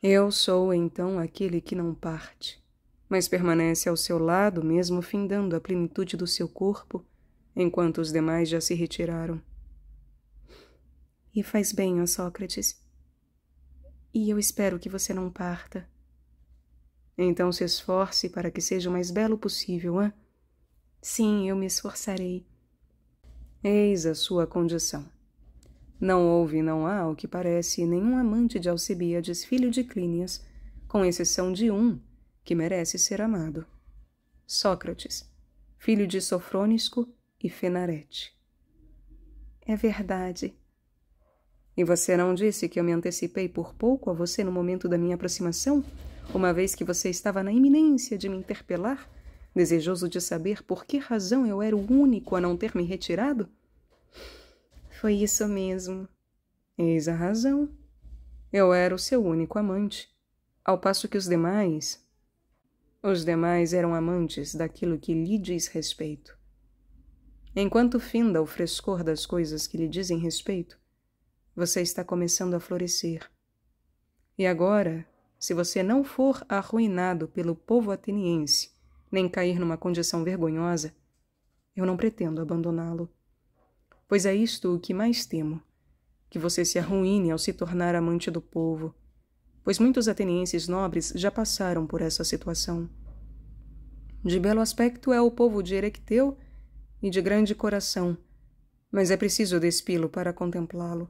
Eu sou então aquele que não parte, mas permanece ao seu lado, mesmo findando a plenitude do seu corpo, enquanto os demais já se retiraram. E faz bem, ó Sócrates. E eu espero que você não parta. Então se esforce para que seja o mais belo possível, hã? Sim, eu me esforçarei. Eis a sua condição. Não houve, não há, ao que parece, nenhum amante de Alcibiades, filho de Clínias, com exceção de um, que merece ser amado. Sócrates, filho de Sofrônisco e Fenarete. É verdade. E você não disse que eu me antecipei por pouco a você no momento da minha aproximação, uma vez que você estava na iminência de me interpelar, desejoso de saber por que razão eu era o único a não ter me retirado? Foi isso mesmo. Eis a razão. Eu era o seu único amante, ao passo que os demais. Os demais eram amantes daquilo que lhe diz respeito. Enquanto finda o frescor das coisas que lhe dizem respeito, você está começando a florescer. E agora, se você não for arruinado pelo povo ateniense, nem cair numa condição vergonhosa, eu não pretendo abandoná-lo pois é isto o que mais temo: que você se arruine ao se tornar amante do povo, pois muitos atenienses nobres já passaram por essa situação. De belo aspecto é o povo de Erecteu e de grande coração, mas é preciso despilo para contemplá-lo.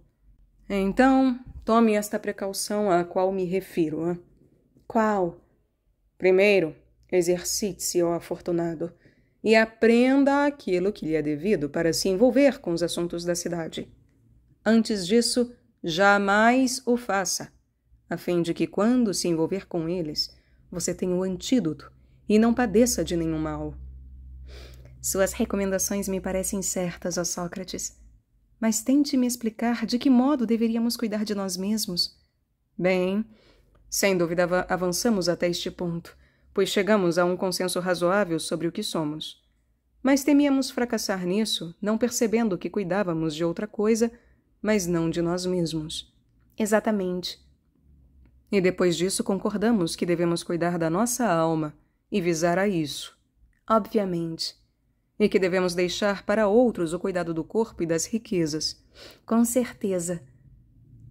Então, tome esta precaução a qual me refiro. Hein? Qual? Primeiro, exercite-se, ó afortunado e aprenda aquilo que lhe é devido para se envolver com os assuntos da cidade. Antes disso, jamais o faça, a fim de que, quando se envolver com eles, você tenha o antídoto e não padeça de nenhum mal. Suas recomendações me parecem certas, ó Sócrates, mas tente me explicar de que modo deveríamos cuidar de nós mesmos. Bem, sem dúvida avançamos até este ponto pois chegamos a um consenso razoável sobre o que somos. Mas temíamos fracassar nisso, não percebendo que cuidávamos de outra coisa, mas não de nós mesmos. Exatamente. E depois disso concordamos que devemos cuidar da nossa alma e visar a isso. Obviamente. E que devemos deixar para outros o cuidado do corpo e das riquezas. Com certeza.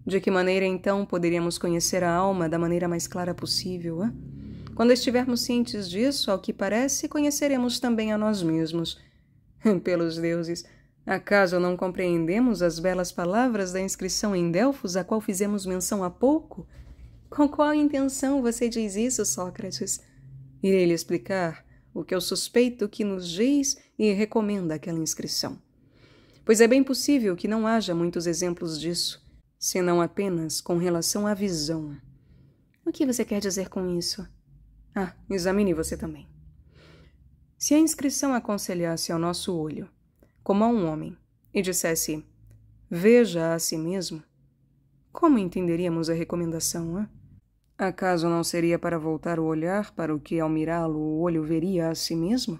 De que maneira então poderíamos conhecer a alma da maneira mais clara possível, hein? Quando estivermos cientes disso, ao que parece, conheceremos também a nós mesmos. Pelos deuses, acaso não compreendemos as belas palavras da inscrição em Delfos a qual fizemos menção há pouco? Com qual intenção você diz isso, Sócrates? Irei lhe explicar o que eu suspeito que nos diz e recomenda aquela inscrição. Pois é bem possível que não haja muitos exemplos disso, senão apenas com relação à visão. O que você quer dizer com isso? Ah, examine você também. Se a inscrição aconselhasse ao nosso olho, como a um homem, e dissesse: Veja a si mesmo, como entenderíamos a recomendação, hã? Acaso não seria para voltar o olhar para o que, ao mirá-lo, o olho veria a si mesmo?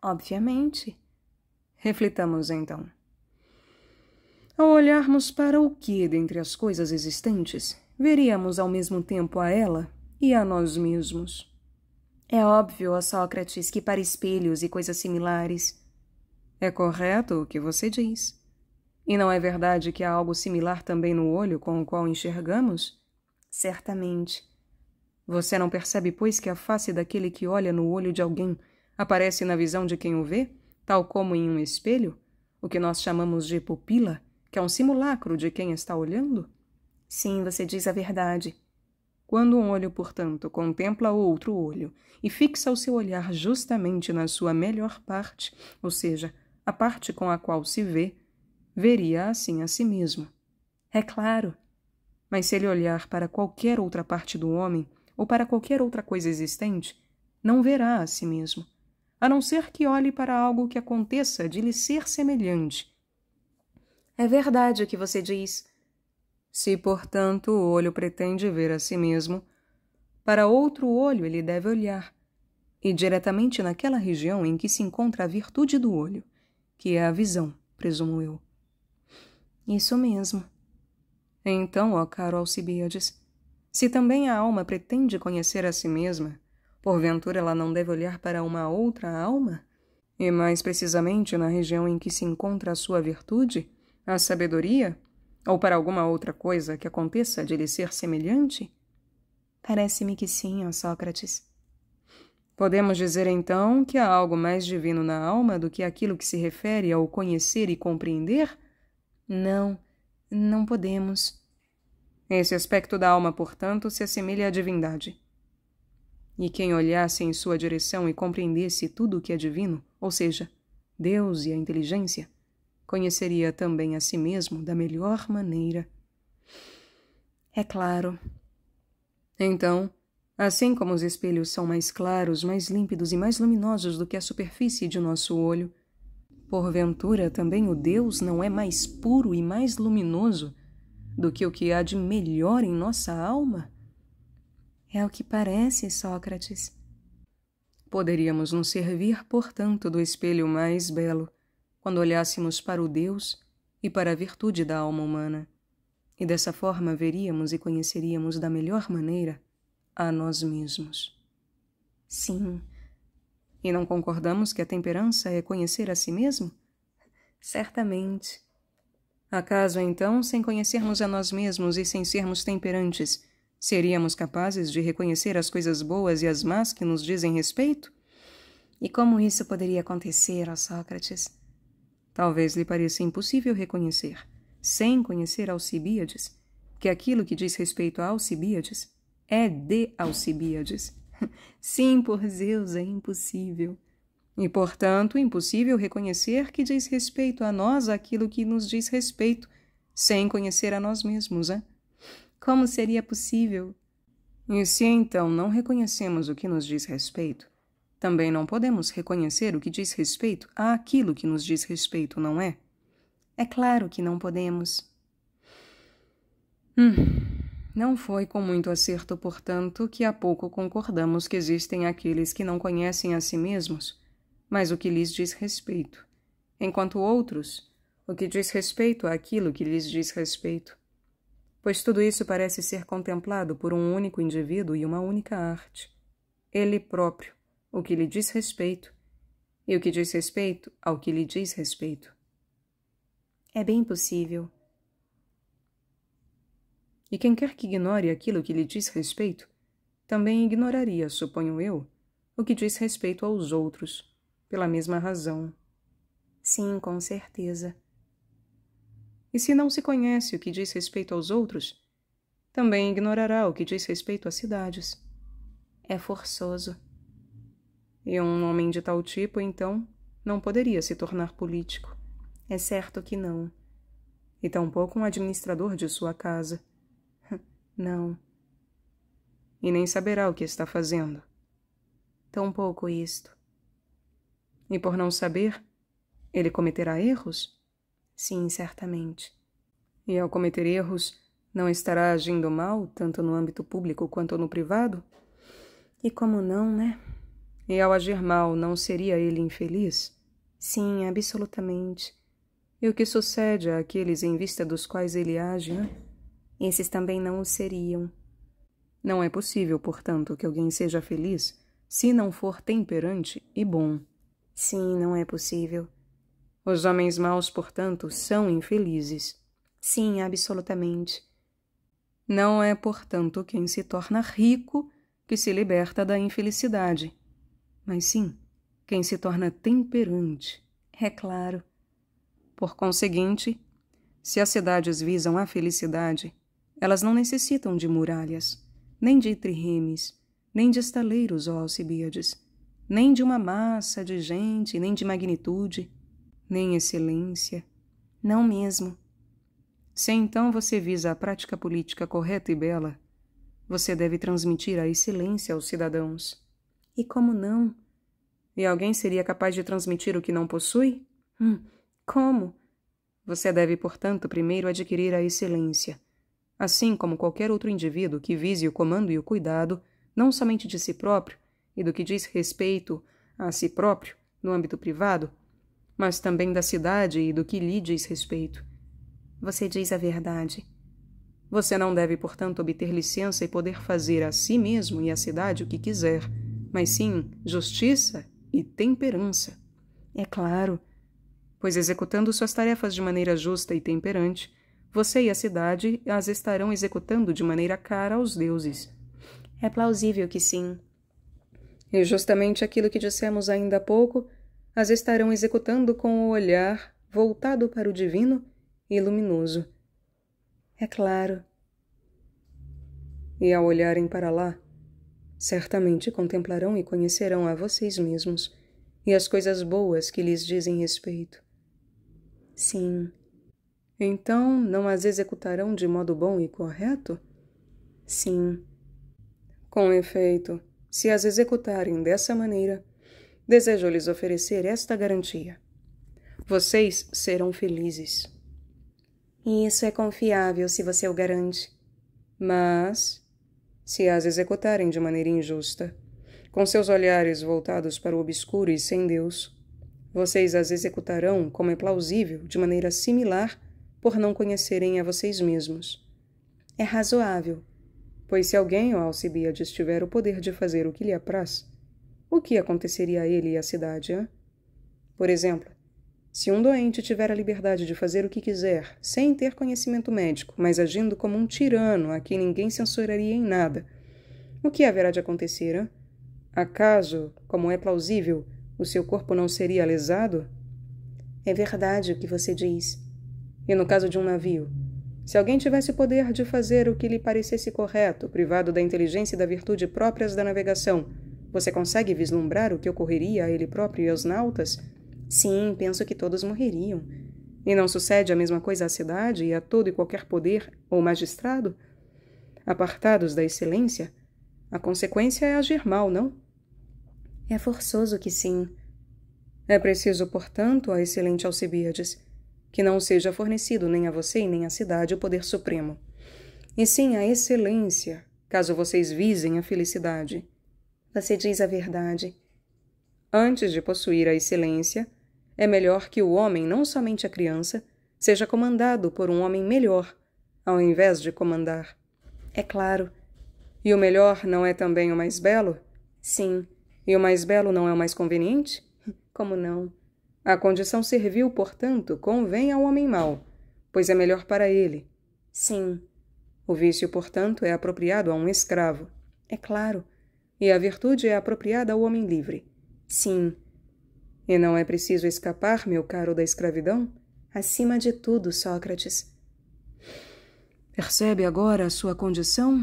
Obviamente. Reflitamos então. Ao olharmos para o que, dentre as coisas existentes, veríamos ao mesmo tempo a ela e a nós mesmos. É óbvio, ó Sócrates, que para espelhos e coisas similares. É correto o que você diz. E não é verdade que há algo similar também no olho com o qual enxergamos? Certamente. Você não percebe, pois, que a face daquele que olha no olho de alguém aparece na visão de quem o vê, tal como em um espelho, o que nós chamamos de pupila, que é um simulacro de quem está olhando? Sim, você diz a verdade. Quando um olho, portanto, contempla outro olho e fixa o seu olhar justamente na sua melhor parte, ou seja, a parte com a qual se vê, veria assim a si mesmo. É claro. Mas se ele olhar para qualquer outra parte do homem ou para qualquer outra coisa existente, não verá a si mesmo, a não ser que olhe para algo que aconteça de lhe ser semelhante. É verdade o que você diz, se, portanto, o olho pretende ver a si mesmo, para outro olho ele deve olhar, e diretamente naquela região em que se encontra a virtude do olho, que é a visão, presumo eu. Isso mesmo. Então, ó caro Alcibiades, se também a alma pretende conhecer a si mesma, porventura ela não deve olhar para uma outra alma? E mais precisamente na região em que se encontra a sua virtude, a sabedoria? Ou para alguma outra coisa que aconteça de lhe ser semelhante? Parece-me que sim, ó Sócrates. Podemos dizer então que há algo mais divino na alma do que aquilo que se refere ao conhecer e compreender? Não, não podemos. Esse aspecto da alma, portanto, se assemelha à divindade. E quem olhasse em sua direção e compreendesse tudo o que é divino, ou seja, Deus e a inteligência, conheceria também a si mesmo da melhor maneira. É claro. Então, assim como os espelhos são mais claros, mais límpidos e mais luminosos do que a superfície de nosso olho, porventura também o Deus não é mais puro e mais luminoso do que o que há de melhor em nossa alma? É o que parece, Sócrates. Poderíamos nos servir, portanto, do espelho mais belo quando olhássemos para o Deus e para a virtude da alma humana, e dessa forma veríamos e conheceríamos da melhor maneira a nós mesmos. Sim. E não concordamos que a temperança é conhecer a si mesmo? Certamente. Acaso então, sem conhecermos a nós mesmos e sem sermos temperantes, seríamos capazes de reconhecer as coisas boas e as más que nos dizem respeito? E como isso poderia acontecer, ó Sócrates? Talvez lhe pareça impossível reconhecer, sem conhecer Alcibíades, que aquilo que diz respeito a Alcibíades é de Alcibíades. Sim, por Zeus, é impossível. E, portanto, impossível reconhecer que diz respeito a nós aquilo que nos diz respeito, sem conhecer a nós mesmos, hein? Como seria possível? E se então não reconhecemos o que nos diz respeito, também não podemos reconhecer o que diz respeito a aquilo que nos diz respeito, não é? É claro que não podemos. Hum. Não foi com muito acerto, portanto, que há pouco concordamos que existem aqueles que não conhecem a si mesmos, mas o que lhes diz respeito, enquanto outros, o que diz respeito àquilo que lhes diz respeito. Pois tudo isso parece ser contemplado por um único indivíduo e uma única arte, ele próprio o que lhe diz respeito e o que diz respeito ao que lhe diz respeito. É bem possível. E quem quer que ignore aquilo que lhe diz respeito, também ignoraria, suponho eu, o que diz respeito aos outros, pela mesma razão. Sim, com certeza. E se não se conhece o que diz respeito aos outros, também ignorará o que diz respeito às cidades. É forçoso. E um homem de tal tipo, então, não poderia se tornar político. É certo que não. E tampouco um administrador de sua casa. Não. E nem saberá o que está fazendo. Tampouco isto. E por não saber, ele cometerá erros? Sim, certamente. E ao cometer erros, não estará agindo mal, tanto no âmbito público quanto no privado? E como não, né? E ao agir mal, não seria ele infeliz? Sim, absolutamente. E o que sucede àqueles em vista dos quais ele age, né? Esses também não o seriam. Não é possível, portanto, que alguém seja feliz se não for temperante e bom. Sim, não é possível. Os homens maus, portanto, são infelizes. Sim, absolutamente. Não é, portanto, quem se torna rico que se liberta da infelicidade, mas sim quem se torna temperante, é claro. Por conseguinte, se as cidades visam a felicidade, elas não necessitam de muralhas, nem de trirremes, nem de estaleiros ó Alcibiades, nem de uma massa de gente, nem de magnitude, nem excelência. Não mesmo. Se então você visa a prática política correta e bela, você deve transmitir a excelência aos cidadãos. E como não? E alguém seria capaz de transmitir o que não possui? Hum, como? Você deve, portanto, primeiro adquirir a excelência. Assim como qualquer outro indivíduo que vise o comando e o cuidado, não somente de si próprio e do que diz respeito a si próprio no âmbito privado, mas também da cidade e do que lhe diz respeito. Você diz a verdade. Você não deve, portanto, obter licença e poder fazer a si mesmo e à cidade o que quiser mas sim justiça e temperança. É claro, pois executando suas tarefas de maneira justa e temperante, você e a cidade as estarão executando de maneira cara aos deuses. É plausível que sim. E justamente aquilo que dissemos ainda há pouco, as estarão executando com o olhar voltado para o divino e luminoso. É claro. E ao olharem para lá, Certamente contemplarão e conhecerão a vocês mesmos e as coisas boas que lhes dizem respeito. Sim. Então não as executarão de modo bom e correto? Sim. Com efeito, se as executarem dessa maneira, desejo lhes oferecer esta garantia: vocês serão felizes. Isso é confiável se você o garante. Mas se as executarem de maneira injusta. Com seus olhares voltados para o obscuro e sem Deus, vocês as executarão, como é plausível, de maneira similar, por não conhecerem a vocês mesmos. É razoável, pois se alguém ou Alcibiades tiver o poder de fazer o que lhe apraz, o que aconteceria a ele e à cidade, hein? Por exemplo, se um doente tiver a liberdade de fazer o que quiser, sem ter conhecimento médico, mas agindo como um tirano a quem ninguém censuraria em nada, o que haverá de acontecer? Hein? Acaso, como é plausível, o seu corpo não seria lesado? É verdade o que você diz. E no caso de um navio? Se alguém tivesse o poder de fazer o que lhe parecesse correto, privado da inteligência e da virtude próprias da navegação, você consegue vislumbrar o que ocorreria a ele próprio e aos nautas? Sim, penso que todos morreriam. E não sucede a mesma coisa à cidade e a todo e qualquer poder ou magistrado? Apartados da excelência, a consequência é agir mal, não? É forçoso que sim. É preciso, portanto, a excelente Alcibiades, que não seja fornecido nem a você e nem à cidade o poder supremo, e sim a excelência, caso vocês visem a felicidade. Você diz a verdade. Antes de possuir a excelência, é melhor que o homem, não somente a criança, seja comandado por um homem melhor, ao invés de comandar. É claro. E o melhor não é também o mais belo? Sim. E o mais belo não é o mais conveniente? Como não? A condição servil, portanto, convém ao homem mau, pois é melhor para ele. Sim. O vício, portanto, é apropriado a um escravo. É claro. E a virtude é apropriada ao homem livre. Sim. E não é preciso escapar, meu caro, da escravidão? Acima de tudo, Sócrates. Percebe agora a sua condição?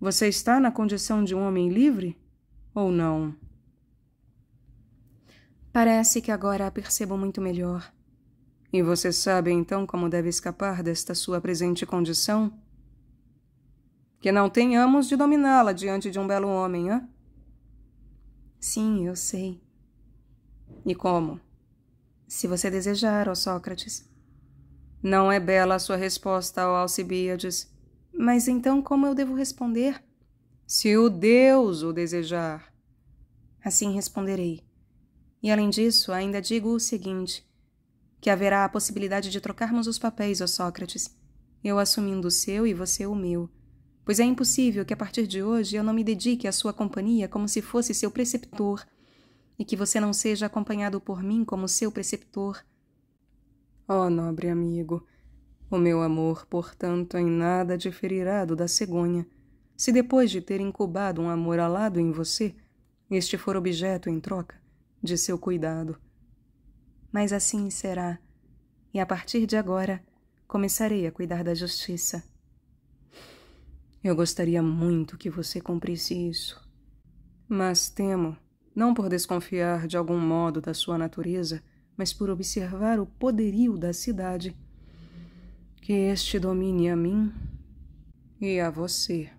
Você está na condição de um homem livre ou não? Parece que agora a percebo muito melhor. E você sabe então como deve escapar desta sua presente condição? Que não tenhamos de dominá-la diante de um belo homem, hã? Sim, eu sei. E como? Se você desejar, ó Sócrates. Não é bela a sua resposta, ó Alcibíades. Mas então como eu devo responder? Se o Deus o desejar. Assim responderei. E além disso, ainda digo o seguinte: que haverá a possibilidade de trocarmos os papéis, ó Sócrates, eu assumindo o seu e você o meu. Pois é impossível que a partir de hoje eu não me dedique à sua companhia como se fosse seu preceptor e que você não seja acompanhado por mim como seu preceptor. Oh, nobre amigo, o meu amor, portanto, em nada diferirá do da cegonha. Se depois de ter incubado um amor alado em você, este for objeto em troca de seu cuidado. Mas assim será, e a partir de agora começarei a cuidar da justiça. Eu gostaria muito que você cumprisse isso, mas temo não por desconfiar de algum modo da sua natureza, mas por observar o poderio da cidade. Que este domine a mim e a você.